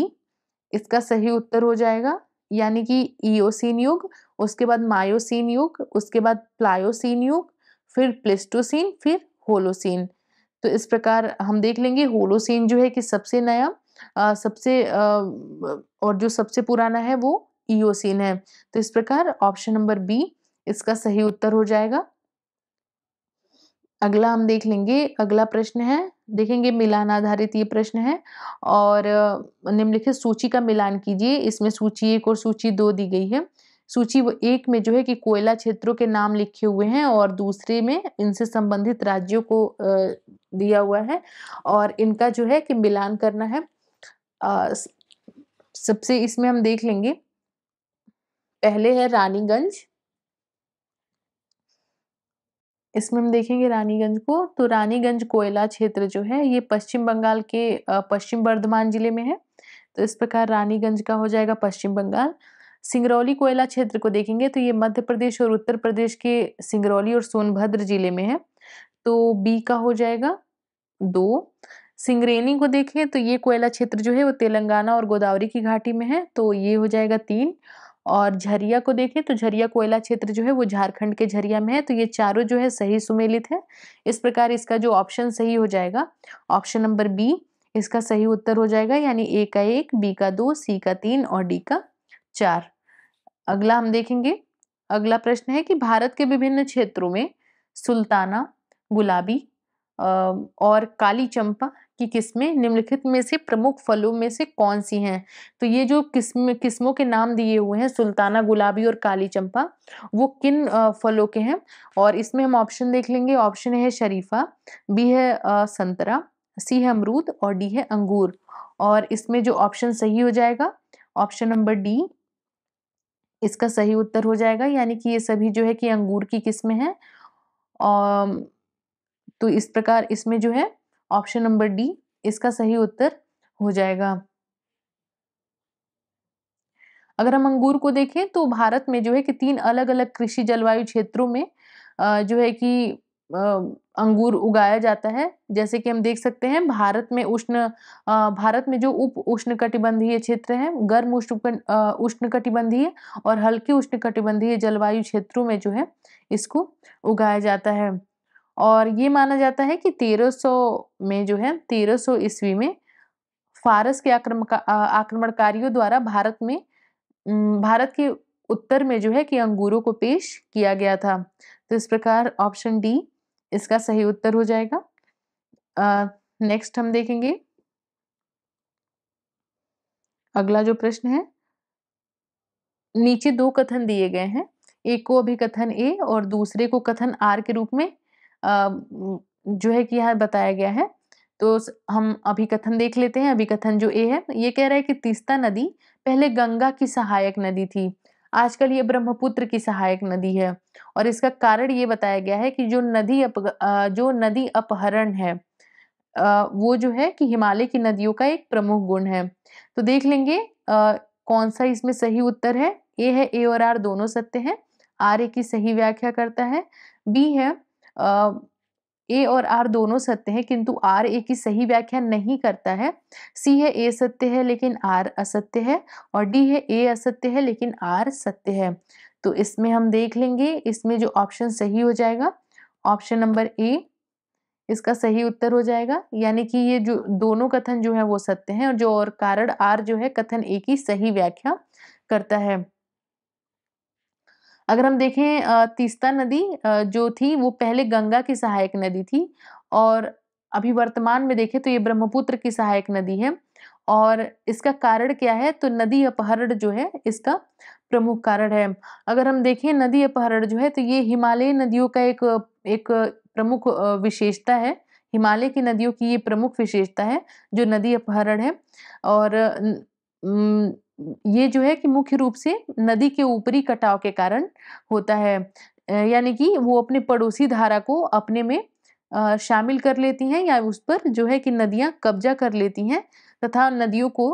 इसका सही उत्तर हो जाएगा यानी कि ईओसिन युग उसके बाद मायोसिन युग उसके बाद प्लायोसिन युग फिर प्लेस्टोसिन फिर होलोसिन तो इस प्रकार हम देख लेंगे होलोसेन जो है कि सबसे नया आ, सबसे आ, और जो सबसे पुराना है वो ईओसेन है तो इस प्रकार ऑप्शन नंबर बी इसका सही उत्तर हो जाएगा अगला हम देख लेंगे अगला प्रश्न है देखेंगे मिलान आधारित ये प्रश्न है और निम्नलिखित सूची का मिलान कीजिए इसमें सूची एक और सूची दो दी गई है सूची एक में जो है कि कोयला क्षेत्रों के नाम लिखे हुए हैं और दूसरे में इनसे संबंधित राज्यों को दिया हुआ है और इनका जो है कि मिलान करना है आ, सबसे इसमें हम देख लेंगे पहले है रानीगंज इसमें हम देखेंगे रानीगंज को तो रानीगंज कोयला क्षेत्र जो है ये पश्चिम बंगाल के पश्चिम बर्धमान जिले में है तो इस प्रकार रानीगंज का हो जाएगा पश्चिम बंगाल सिंगरौली कोयला क्षेत्र को देखेंगे तो ये मध्य प्रदेश और उत्तर प्रदेश के सिंगरौली और सोनभद्र जिले में है तो बी का हो जाएगा दो सिंगरेनी को देखें तो ये कोयला क्षेत्र जो है वो तेलंगाना और गोदावरी की घाटी में है तो ये हो जाएगा तीन और झरिया को देखें तो झरिया कोयला क्षेत्र जो है वो झारखंड के झरिया में है तो ये चारों जो है सही सुमेलित है इस प्रकार इसका जो ऑप्शन सही हो जाएगा ऑप्शन नंबर बी इसका सही उत्तर हो जाएगा यानी ए का एक बी का दो सी का तीन और डी का चार अगला हम देखेंगे अगला प्रश्न है कि भारत के विभिन्न क्षेत्रों में सुल्ताना गुलाबी और काली चंपा की किस्में निम्नलिखित में से प्रमुख फलों में से कौन सी हैं तो ये जो किस्म किस्मों के नाम दिए हुए हैं सुल्ताना गुलाबी और काली चंपा वो किन फलों के हैं और इसमें हम ऑप्शन देख लेंगे ऑप्शन है शरीफा बी है संतरा सी है अमरूद और डी है अंगूर और इसमें जो ऑप्शन सही हो जाएगा ऑप्शन नंबर डी इसका सही उत्तर हो जाएगा यानी कि ये सभी जो है कि अंगूर की किस्में हैं और तो इस प्रकार इसमें जो है ऑप्शन नंबर डी इसका सही उत्तर हो जाएगा अगर हम अंगूर को देखें तो भारत में जो है कि तीन अलग अलग कृषि जलवायु क्षेत्रों में जो है कि अंगूर उगाया जाता है जैसे कि हम देख सकते हैं भारत में उष्ण भारत में जो उप उष्ण कटिबंधीय क्षेत्र हैं गर्म उष्ण उष्ण कटिबंधीय और हल्के उष्ण कटिबंधीय जलवायु क्षेत्रों में जो है इसको उगाया जाता है और ये माना जाता है कि 1300 में जो है 1300 ईस्वी में फारस के आक्रम आक्रमणकारियों द्वारा भारत में भारत के उत्तर में जो है कि अंगूरों को पेश किया गया था तो इस प्रकार ऑप्शन डी इसका सही उत्तर हो जाएगा नेक्स्ट हम देखेंगे अगला जो प्रश्न है नीचे दो कथन दिए गए हैं एक को अभी कथन ए और दूसरे को कथन आर के रूप में जो है कि यहाँ बताया गया है तो हम अभी कथन देख लेते हैं अभी कथन जो ए है ये कह रहा है कि तीस्ता नदी पहले गंगा की सहायक नदी थी आजकल ये ब्रह्मपुत्र की सहायक नदी है और इसका कारण ये बताया गया है कि जो नदी अप जो नदी अपहरण है वो जो है कि हिमालय की नदियों का एक प्रमुख गुण है तो देख लेंगे कौन सा इसमें सही उत्तर है ए है ए और आर दोनों सत्य है आर ए की सही व्याख्या करता है बी है ए और आर दोनों सत्य हैं किंतु आर ए की सही व्याख्या नहीं करता है सी है ए सत्य है लेकिन आर असत्य है और डी है ए असत्य है लेकिन आर सत्य है तो इसमें हम देख लेंगे इसमें जो ऑप्शन सही हो जाएगा ऑप्शन नंबर ए इसका सही उत्तर हो जाएगा यानी कि ये जो दोनों कथन जो है वो सत्य हैं और जो और कारण आर जो है कथन ए की सही व्याख्या करता है अगर हम देखें तीस्ता नदी जो थी वो पहले गंगा की सहायक नदी थी और अभी वर्तमान में देखें तो ये ब्रह्मपुत्र की सहायक नदी है और इसका कारण क्या है तो नदी अपहरण जो है इसका प्रमुख कारण है अगर हम देखें नदी अपहरण जो है तो ये हिमालयी नदियों का एक एक प्रमुख विशेषता है हिमालय की नदियों की ये प्रमुख विशेषता है जो नदी अपहरण है और न, न, ये जो है कि मुख्य रूप से नदी के ऊपरी कटाव के कारण होता है यानी कि वो अपने पड़ोसी धारा को अपने में शामिल कर लेती हैं या उस पर जो है कि नदियां कब्जा कर लेती हैं तथा नदियों को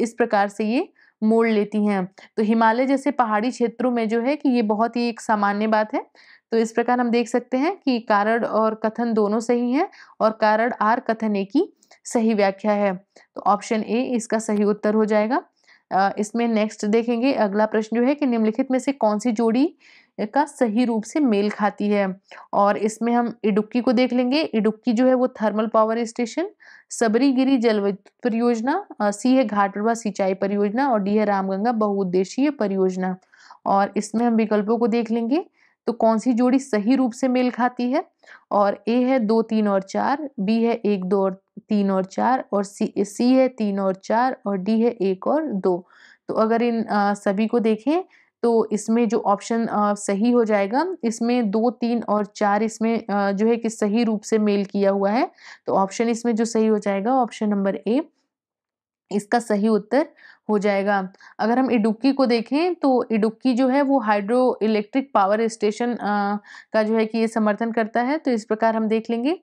इस प्रकार से ये मोड़ लेती हैं तो हिमालय जैसे पहाड़ी क्षेत्रों में जो है कि ये बहुत ही एक सामान्य बात है तो इस प्रकार हम देख सकते हैं कि कारण और कथन दोनों सही हैं और कारण आर कथन ए की सही व्याख्या है तो ऑप्शन ए इसका सही उत्तर हो जाएगा इसमें नेक्स्ट देखेंगे अगला प्रश्न जो है कि निम्नलिखित में से कौन सी जोड़ी का सही रूप से मेल खाती है और इसमें हम इडुक्की को देख लेंगे इडुक्की जो है वो थर्मल पावर स्टेशन सबरीगिरी जलविद्युत परियोजना सी है घाटरवा सिंचाई परियोजना और डी है रामगंगा बहुउद्देशीय परियोजना और इसमें हम विकल्पों को देख लेंगे तो कौन सी जोड़ी सही रूप से मेल खाती है और ए है दो तीन और चार बी है एक दो और तीन और चार और सी सी है तीन और चार और डी है एक और दो तो अगर इन आ, सभी को देखें तो इसमें जो ऑप्शन सही हो जाएगा इसमें दो तीन और चार इसमें आ, जो है कि सही रूप से मेल किया हुआ है तो ऑप्शन इसमें जो सही हो जाएगा ऑप्शन नंबर ए इसका सही उत्तर हो जाएगा अगर हम इडुक्की को देखें तो इडुक्की जो है वो हाइड्रो इलेक्ट्रिक पावर स्टेशन का जो है कि ये समर्थन करता है तो इस प्रकार हम देख लेंगे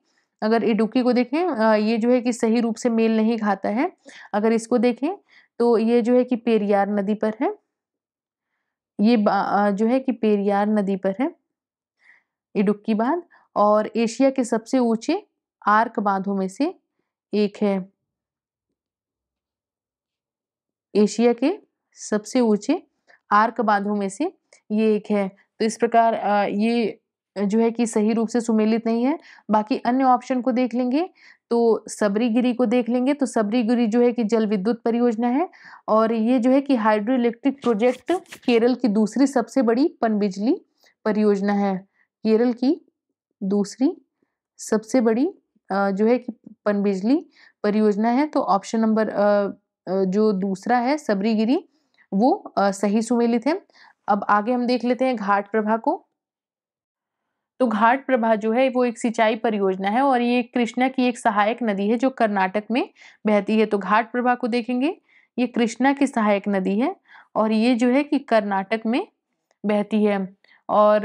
अगर इडुक्की को देखें ये जो है कि सही रूप से मेल नहीं खाता है अगर इसको देखें तो ये जो है कि पेरियार नदी पर है ये जो है कि पेरियार नदी पर है इडुक्की बांध और एशिया के सबसे ऊंचे आर्क बांधों में से एक है एशिया के सबसे ऊंचे आर्क बांधों में से ये एक है तो इस प्रकार ये जो है कि सही रूप से सुमेलित नहीं है बाकी अन्य ऑप्शन को देख लेंगे तो सबरीगिरी को देख लेंगे तो सबरीगिरी जो है कि जल विद्युत परियोजना है और ये जो है कि हाइड्रो इलेक्ट्रिक प्रोजेक्ट केरल की दूसरी सबसे बड़ी पनबिजली परियोजना है केरल की दूसरी सबसे बड़ी जो है कि पनबिजली परियोजना है तो ऑप्शन नंबर जो दूसरा है सबरीगिरी वो सही सुमेलित है अब आगे हम देख लेते हैं घाट प्रभा को तो घाट प्रभा जो है वो एक सिंचाई परियोजना है और ये कृष्णा की एक सहायक नदी है जो कर्नाटक में बहती है तो घाट प्रभा को देखेंगे ये कृष्णा की सहायक नदी है और ये जो है कि कर्नाटक में बहती है और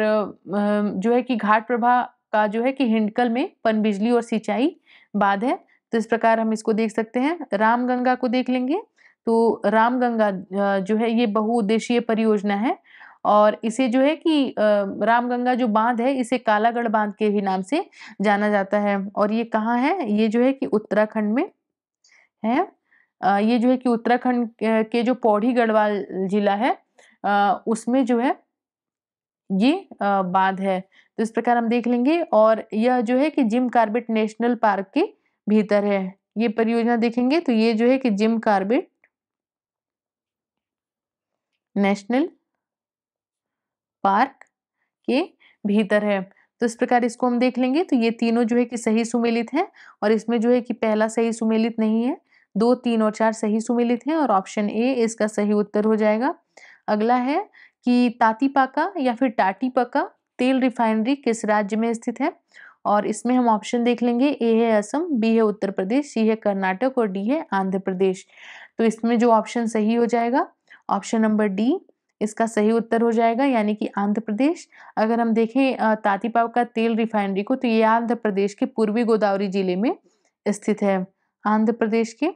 जो है कि घाट प्रभा का जो है कि हिंडकल में पनबिजली और सिंचाई बाद है तो इस प्रकार हम इसको देख सकते हैं रामगंगा को देख लेंगे तो रामगंगा जो है ये बहुउद्देशीय परियोजना है और इसे जो है कि रामगंगा जो बांध है इसे कालागढ़ बांध के भी नाम से जाना जाता है और ये कहाँ है ये जो है कि उत्तराखंड में है ये जो है कि उत्तराखंड के जो पौड़ी गढ़वाल जिला है उसमें जो है ये बांध है तो इस प्रकार हम देख लेंगे और यह जो है कि जिम कार्बेट नेशनल पार्क की भीतर है ये परियोजना देखेंगे तो ये जो है कि जिम कार्बेट नेशनल पार्क के भीतर है तो इस प्रकार इसको हम देख लेंगे तो ये तीनों जो है कि सही सुमेलित हैं और इसमें जो है कि पहला सही सुमेलित नहीं है दो तीन और चार सही सुमेलित हैं और ऑप्शन ए इसका सही उत्तर हो जाएगा अगला है कि तातीपाका या फिर टाटीपाका तेल रिफाइनरी किस राज्य में स्थित है और इसमें हम ऑप्शन देख लेंगे ए है असम बी है उत्तर प्रदेश सी है कर्नाटक और डी है आंध्र प्रदेश तो इसमें जो ऑप्शन सही हो जाएगा ऑप्शन नंबर डी इसका सही उत्तर हो जाएगा यानी कि आंध्र प्रदेश अगर हम देखें तातीपाव का तेल रिफाइनरी को तो ये आंध्र प्रदेश के पूर्वी गोदावरी जिले में स्थित है आंध्र प्रदेश के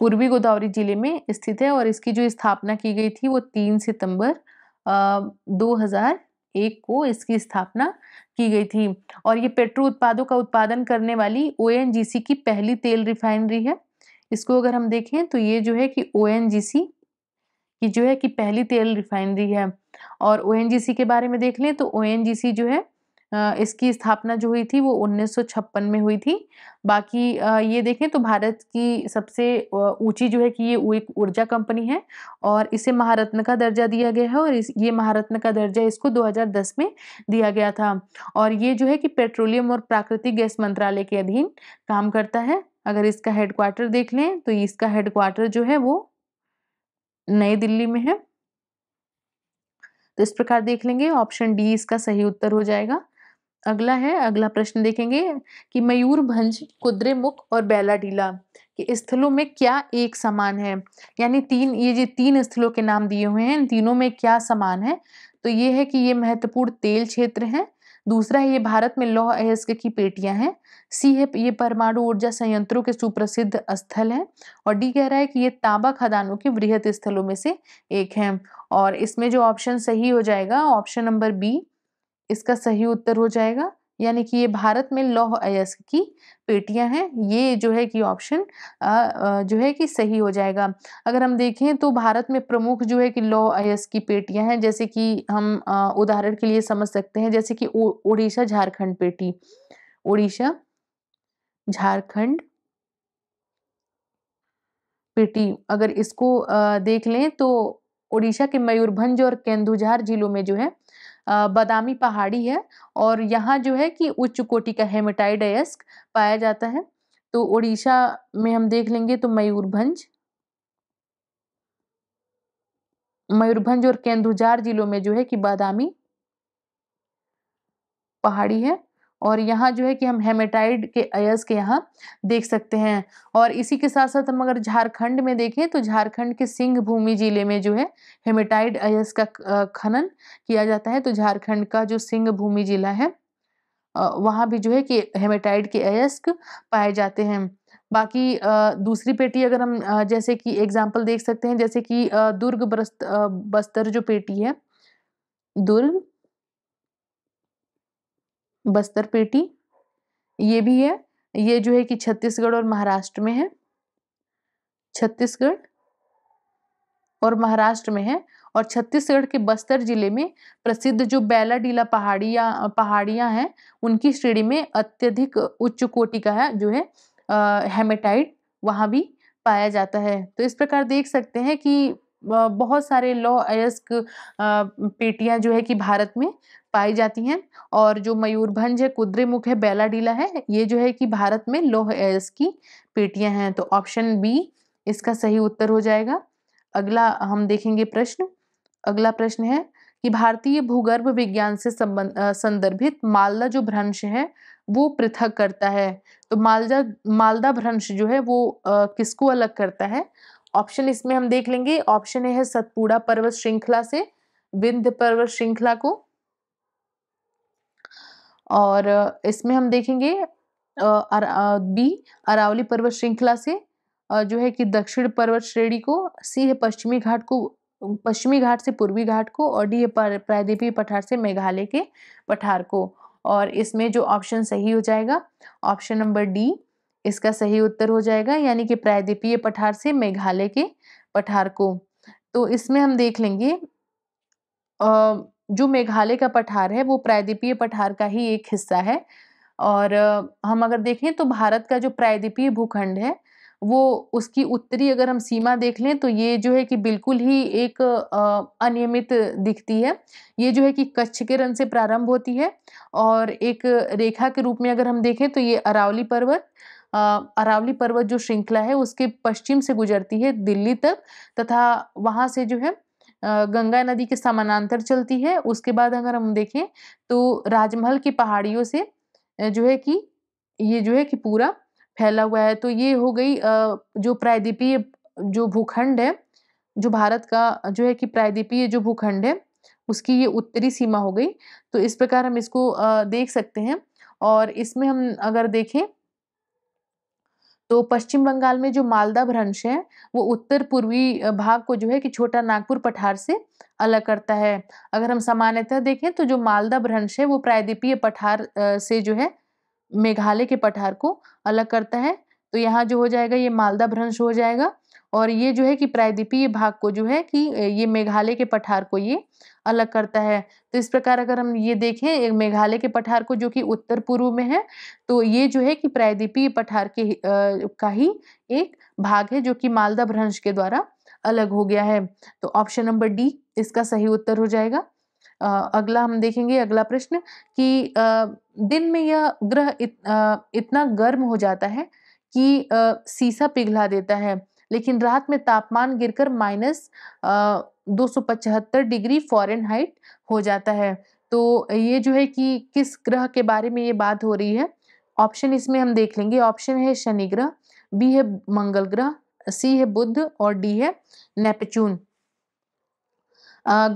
पूर्वी गोदावरी जिले में स्थित है और इसकी जो स्थापना की गई थी वो तीन सितंबर दो हजार एक को इसकी स्थापना की गई थी और ये पेट्रो उत्पादों का उत्पादन करने वाली ओ की पहली तेल रिफाइनरी है इसको अगर हम देखें तो ये जो है कि ओ की जो है कि पहली तेल रिफाइनरी है और ओ के बारे में देख लें तो ओ जो है इसकी स्थापना जो हुई थी वो 1956 में हुई थी बाकी ये देखें तो भारत की सबसे ऊंची जो है कि ये एक ऊर्जा कंपनी है और इसे महारत्न का दर्जा दिया गया है और इस ये महारत्न का दर्जा इसको 2010 में दिया गया था और ये जो है कि पेट्रोलियम और प्राकृतिक गैस मंत्रालय के अधीन काम करता है अगर इसका हेडक्वार्टर देख लें तो इसका हेडक्वार्टर जो है वो नई दिल्ली में है तो इस प्रकार देख लेंगे ऑप्शन डी इसका सही उत्तर हो जाएगा अगला है अगला प्रश्न देखेंगे कि मयूरभंज कुद्रेमुख और बैलाडीला के स्थलों में क्या एक समान है यानी तीन ये जो तीन स्थलों के नाम दिए हुए हैं इन तीनों में क्या समान है तो ये है कि ये महत्वपूर्ण तेल क्षेत्र हैं दूसरा है ये भारत में लौह अयस्क की पेटियां हैं सी है ये परमाणु ऊर्जा संयंत्रों के सुप्रसिद्ध स्थल हैं और डी कह रहा है कि ये तांबा खदानों के वृहत स्थलों में से एक है और इसमें जो ऑप्शन सही हो जाएगा ऑप्शन नंबर बी इसका सही उत्तर हो जाएगा यानी कि ये भारत में लौह अयस्क की पेटियां हैं ये जो है कि ऑप्शन जो है कि सही हो जाएगा अगर हम देखें तो भारत में प्रमुख जो है कि लौह अयस्क की पेटियां हैं जैसे कि हम उदाहरण के लिए समझ सकते हैं जैसे कि ओडिशा झारखंड पेटी ओडिशा झारखंड पेटी अगर इसको देख लें तो उड़ीसा के मयूरभंज और केंदुझार जिलों में जो है बादामी पहाड़ी है और यहाँ जो है कि उच्च कोटि का हेमेटाइड अयस्क पाया जाता है तो उड़ीसा में हम देख लेंगे तो मयूरभंज मयूरभंज और केंदुझार जिलों में जो है कि बादामी पहाड़ी है और यहाँ जो है कि हम हेमेटाइड के अयस के यहाँ देख सकते हैं और इसी के साथ साथ हम अगर झारखंड में देखें तो झारखंड के सिंह भूमि जिले में जो है हेमेटाइड अयस का खनन किया जाता है तो झारखंड का जो सिंह भूमि जिला है वहाँ भी जो है कि हेमेटाइड के अयस्क पाए जाते हैं बाकी दूसरी पेटी अगर हम जैसे कि एग्जाम्पल देख सकते हैं जैसे कि दुर्ग बस्त बस्तर जो पेटी है दुर्ग बस्तर पेटी ये भी है ये जो है कि छत्तीसगढ़ और महाराष्ट्र में है छत्तीसगढ़ और महाराष्ट्र में है और छत्तीसगढ़ के बस्तर जिले में प्रसिद्ध जो बैला डीला पहाड़िया पहाड़ियां हैं उनकी श्रेणी में अत्यधिक उच्च कोटि का है जो है हेमेटाइट वहां भी पाया जाता है तो इस प्रकार देख सकते हैं कि बहुत सारे लो अयस्क पेटियां जो है कि भारत में पाई जाती हैं और जो मयूरभंज है कुद्रेमुख है बेलाडीला है ये जो है कि भारत में लोह अयस्क की पेटियां हैं तो ऑप्शन बी इसका सही उत्तर हो जाएगा अगला हम देखेंगे प्रश्न अगला प्रश्न है कि भारतीय भूगर्भ विज्ञान से संबंध संदर्भित मालदा जो भ्रंश है वो पृथक करता है तो मालदा मालदा भ्रंश जो है वो किसको अलग करता है ऑप्शन इसमें हम देख लेंगे ऑप्शन है सतपुड़ा पर्वत श्रृंखला से विंध्य पर्वत श्रृंखला को और इसमें हम देखेंगे बी अरावली पर्वत श्रृंखला से जो है कि दक्षिण पर्वत श्रेणी को सी है पश्चिमी घाट को पश्चिमी घाट से पूर्वी घाट को और डी है प्रायद्वीपीय पठार से मेघालय के पठार को और इसमें जो ऑप्शन सही हो जाएगा ऑप्शन नंबर डी इसका सही उत्तर हो जाएगा यानी कि प्रायद्वीपीय पठार से मेघालय के पठार को तो इसमें हम देख लेंगे जो मेघालय का पठार है वो प्रायद्वीपीय पठार का ही एक हिस्सा है और हम अगर देखें तो भारत का जो प्रायद्वीपीय भूखंड है वो उसकी उत्तरी अगर हम सीमा देख लें तो ये जो है कि बिल्कुल ही एक अनियमित दिखती है ये जो है कि कच्छ के रन से प्रारंभ होती है और एक रेखा के रूप में अगर हम देखें तो ये अरावली पर्वत अरावली पर्वत जो श्रृंखला है उसके पश्चिम से गुजरती है दिल्ली तक तथा वहाँ से जो है गंगा नदी के समानांतर चलती है उसके बाद अगर हम देखें तो राजमहल की पहाड़ियों से जो है कि ये जो है कि पूरा फैला हुआ है तो ये हो गई जो प्रायद्वीपीय जो भूखंड है जो भारत का जो है कि प्रायद्वीपीय जो भूखंड है उसकी ये उत्तरी सीमा हो गई तो इस प्रकार हम इसको देख सकते हैं और इसमें हम अगर देखें तो पश्चिम बंगाल में जो मालदा भ्रंश है वो उत्तर पूर्वी भाग को जो है कि छोटा नागपुर पठार से अलग करता है अगर हम सामान्यतः देखें तो जो मालदा भ्रंश है वो प्रायद्वीपीय पठार से जो है मेघालय के पठार को अलग करता है तो यहाँ जो हो जाएगा ये मालदा भ्रंश हो जाएगा और ये जो है कि प्रायद्वीपीय भाग को जो है कि ये मेघालय के पठार को ये अलग करता है तो इस प्रकार अगर हम ये देखें मेघालय के पठार को जो कि उत्तर पूर्व में है तो ये जो है कि प्रायद्वीपीय पठार के आ, का ही एक भाग है जो कि मालदा भ्रंश के द्वारा अलग हो गया है तो ऑप्शन नंबर डी इसका सही उत्तर हो जाएगा अगला हम देखेंगे अगला प्रश्न कि दिन में यह ग्रह इत, इतना गर्म हो जाता है कि सीसा पिघला देता है लेकिन रात में तापमान गिरकर माइनस दो सौ पचहत्तर डिग्री हाइट हो जाता है तो ये जो है कि किस ग्रह के बारे में ये बात हो रही है ऑप्शन इसमें हम देख लेंगे ऑप्शन है शनि ग्रह बी है मंगल ग्रह सी है बुद्ध और डी है नेपच्यून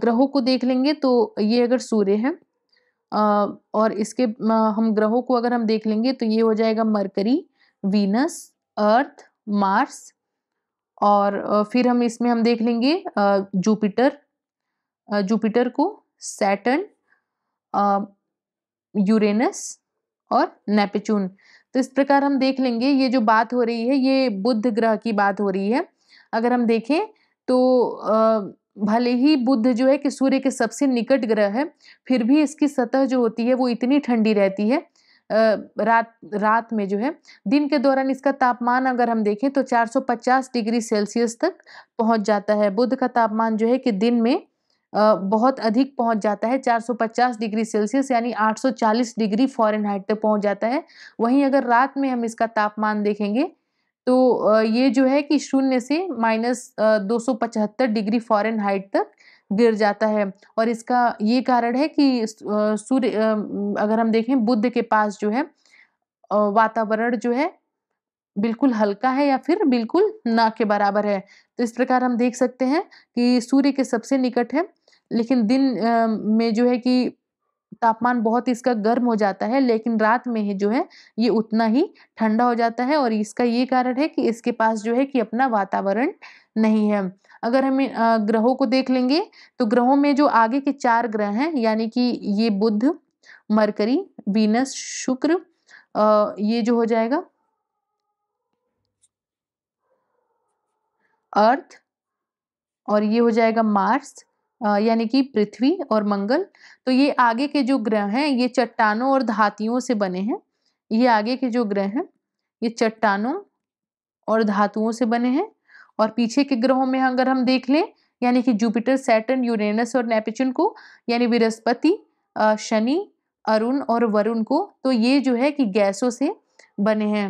ग्रहों को देख लेंगे तो ये अगर सूर्य है और इसके हम ग्रहों को अगर हम देख लेंगे तो ये हो जाएगा मरकरी वीनस अर्थ मार्स और फिर हम इसमें हम देख लेंगे जुपिटर जुपिटर को सैटर्न यूरेनस और नेपच्यून तो इस प्रकार हम देख लेंगे ये जो बात हो रही है ये बुध ग्रह की बात हो रही है अगर हम देखें तो भले ही बुध जो है कि सूर्य के सबसे निकट ग्रह है फिर भी इसकी सतह जो होती है वो इतनी ठंडी रहती है रात रात में जो है दिन के दौरान इसका तापमान अगर हम देखें तो 450 डिग्री सेल्सियस तक पहुंच जाता है बुध का तापमान जो है कि दिन में बहुत अधिक पहुंच जाता है 450 डिग्री सेल्सियस यानी 840 डिग्री फॉरेनहाइट तक पहुंच जाता है वहीं अगर रात में हम इसका तापमान देखेंगे तो ये जो है कि शून्य से माइनस दो डिग्री फॉरेनहाइट तक गिर जाता है और इसका ये कारण है कि सूर्य अगर हम देखें बुद्ध के पास जो है वातावरण जो है बिल्कुल हल्का है या फिर बिल्कुल ना के बराबर है तो इस प्रकार हम देख सकते हैं कि सूर्य के सबसे निकट है लेकिन दिन में जो है कि तापमान बहुत इसका गर्म हो जाता है लेकिन रात में ही जो है ये उतना ही ठंडा हो जाता है और इसका ये कारण है कि इसके पास जो है कि अपना वातावरण नहीं है अगर हम ग्रहों को देख लेंगे तो ग्रहों में जो आगे के चार ग्रह हैं यानी कि ये बुध मरकरी वीनस शुक्र ये जो हो जाएगा अर्थ और ये हो जाएगा मार्स यानी कि पृथ्वी और मंगल तो ये आगे के जो ग्रह हैं ये चट्टानों और धातियों से बने हैं ये आगे के जो ग्रह हैं ये चट्टानों और धातुओं से बने हैं और पीछे के ग्रहों में अगर हम देख लें यानी कि जुपिटर सैटर्न यूरेनस और नेपच्यून को यानी बृहस्पति शनि अरुण और वरुण को तो ये जो है कि गैसों से बने हैं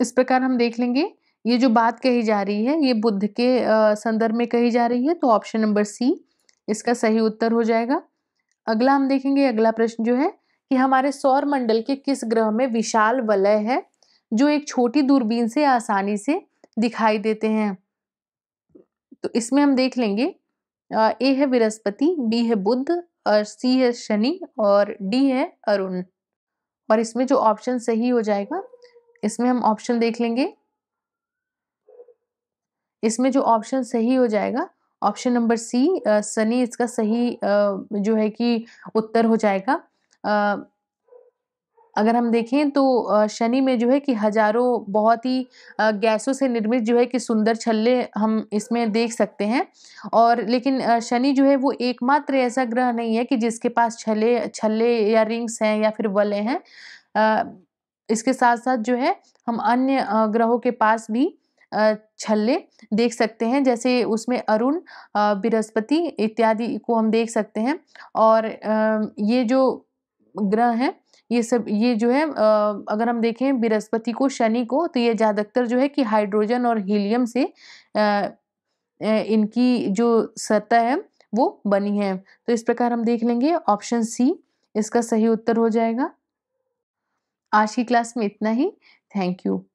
इस प्रकार हम देख लेंगे ये जो बात कही जा रही है ये बुद्ध के संदर्भ में कही जा रही है तो ऑप्शन नंबर सी इसका सही उत्तर हो जाएगा अगला हम देखेंगे अगला प्रश्न जो है कि हमारे सौर मंडल के किस ग्रह में विशाल वलय है जो एक छोटी दूरबीन से आसानी से दिखाई देते हैं तो इसमें हम देख लेंगे ए है बृहस्पति बी है बुद्ध और सी है शनि और डी है अरुण और इसमें जो ऑप्शन सही हो जाएगा इसमें हम ऑप्शन देख लेंगे इसमें जो ऑप्शन सही हो जाएगा ऑप्शन नंबर सी सनी इसका सही जो है कि उत्तर हो जाएगा अगर हम देखें तो शनि में जो है कि हजारों बहुत ही गैसों से निर्मित जो है कि सुंदर छल्ले हम इसमें देख सकते हैं और लेकिन शनि जो है वो एकमात्र ऐसा ग्रह नहीं है कि जिसके पास छले छल्ले या रिंग्स हैं या फिर वले हैं इसके साथ साथ जो है हम अन्य ग्रहों के पास भी छल्ले देख सकते हैं जैसे उसमें अरुण बृहस्पति इत्यादि को हम देख सकते हैं और ये जो ग्रह हैं ये सब ये जो है अगर हम देखें बृहस्पति को शनि को तो ये ज़्यादातर जो है कि हाइड्रोजन और हीलियम से इनकी जो सतह है वो बनी है तो इस प्रकार हम देख लेंगे ऑप्शन सी इसका सही उत्तर हो जाएगा आज की क्लास में इतना ही थैंक यू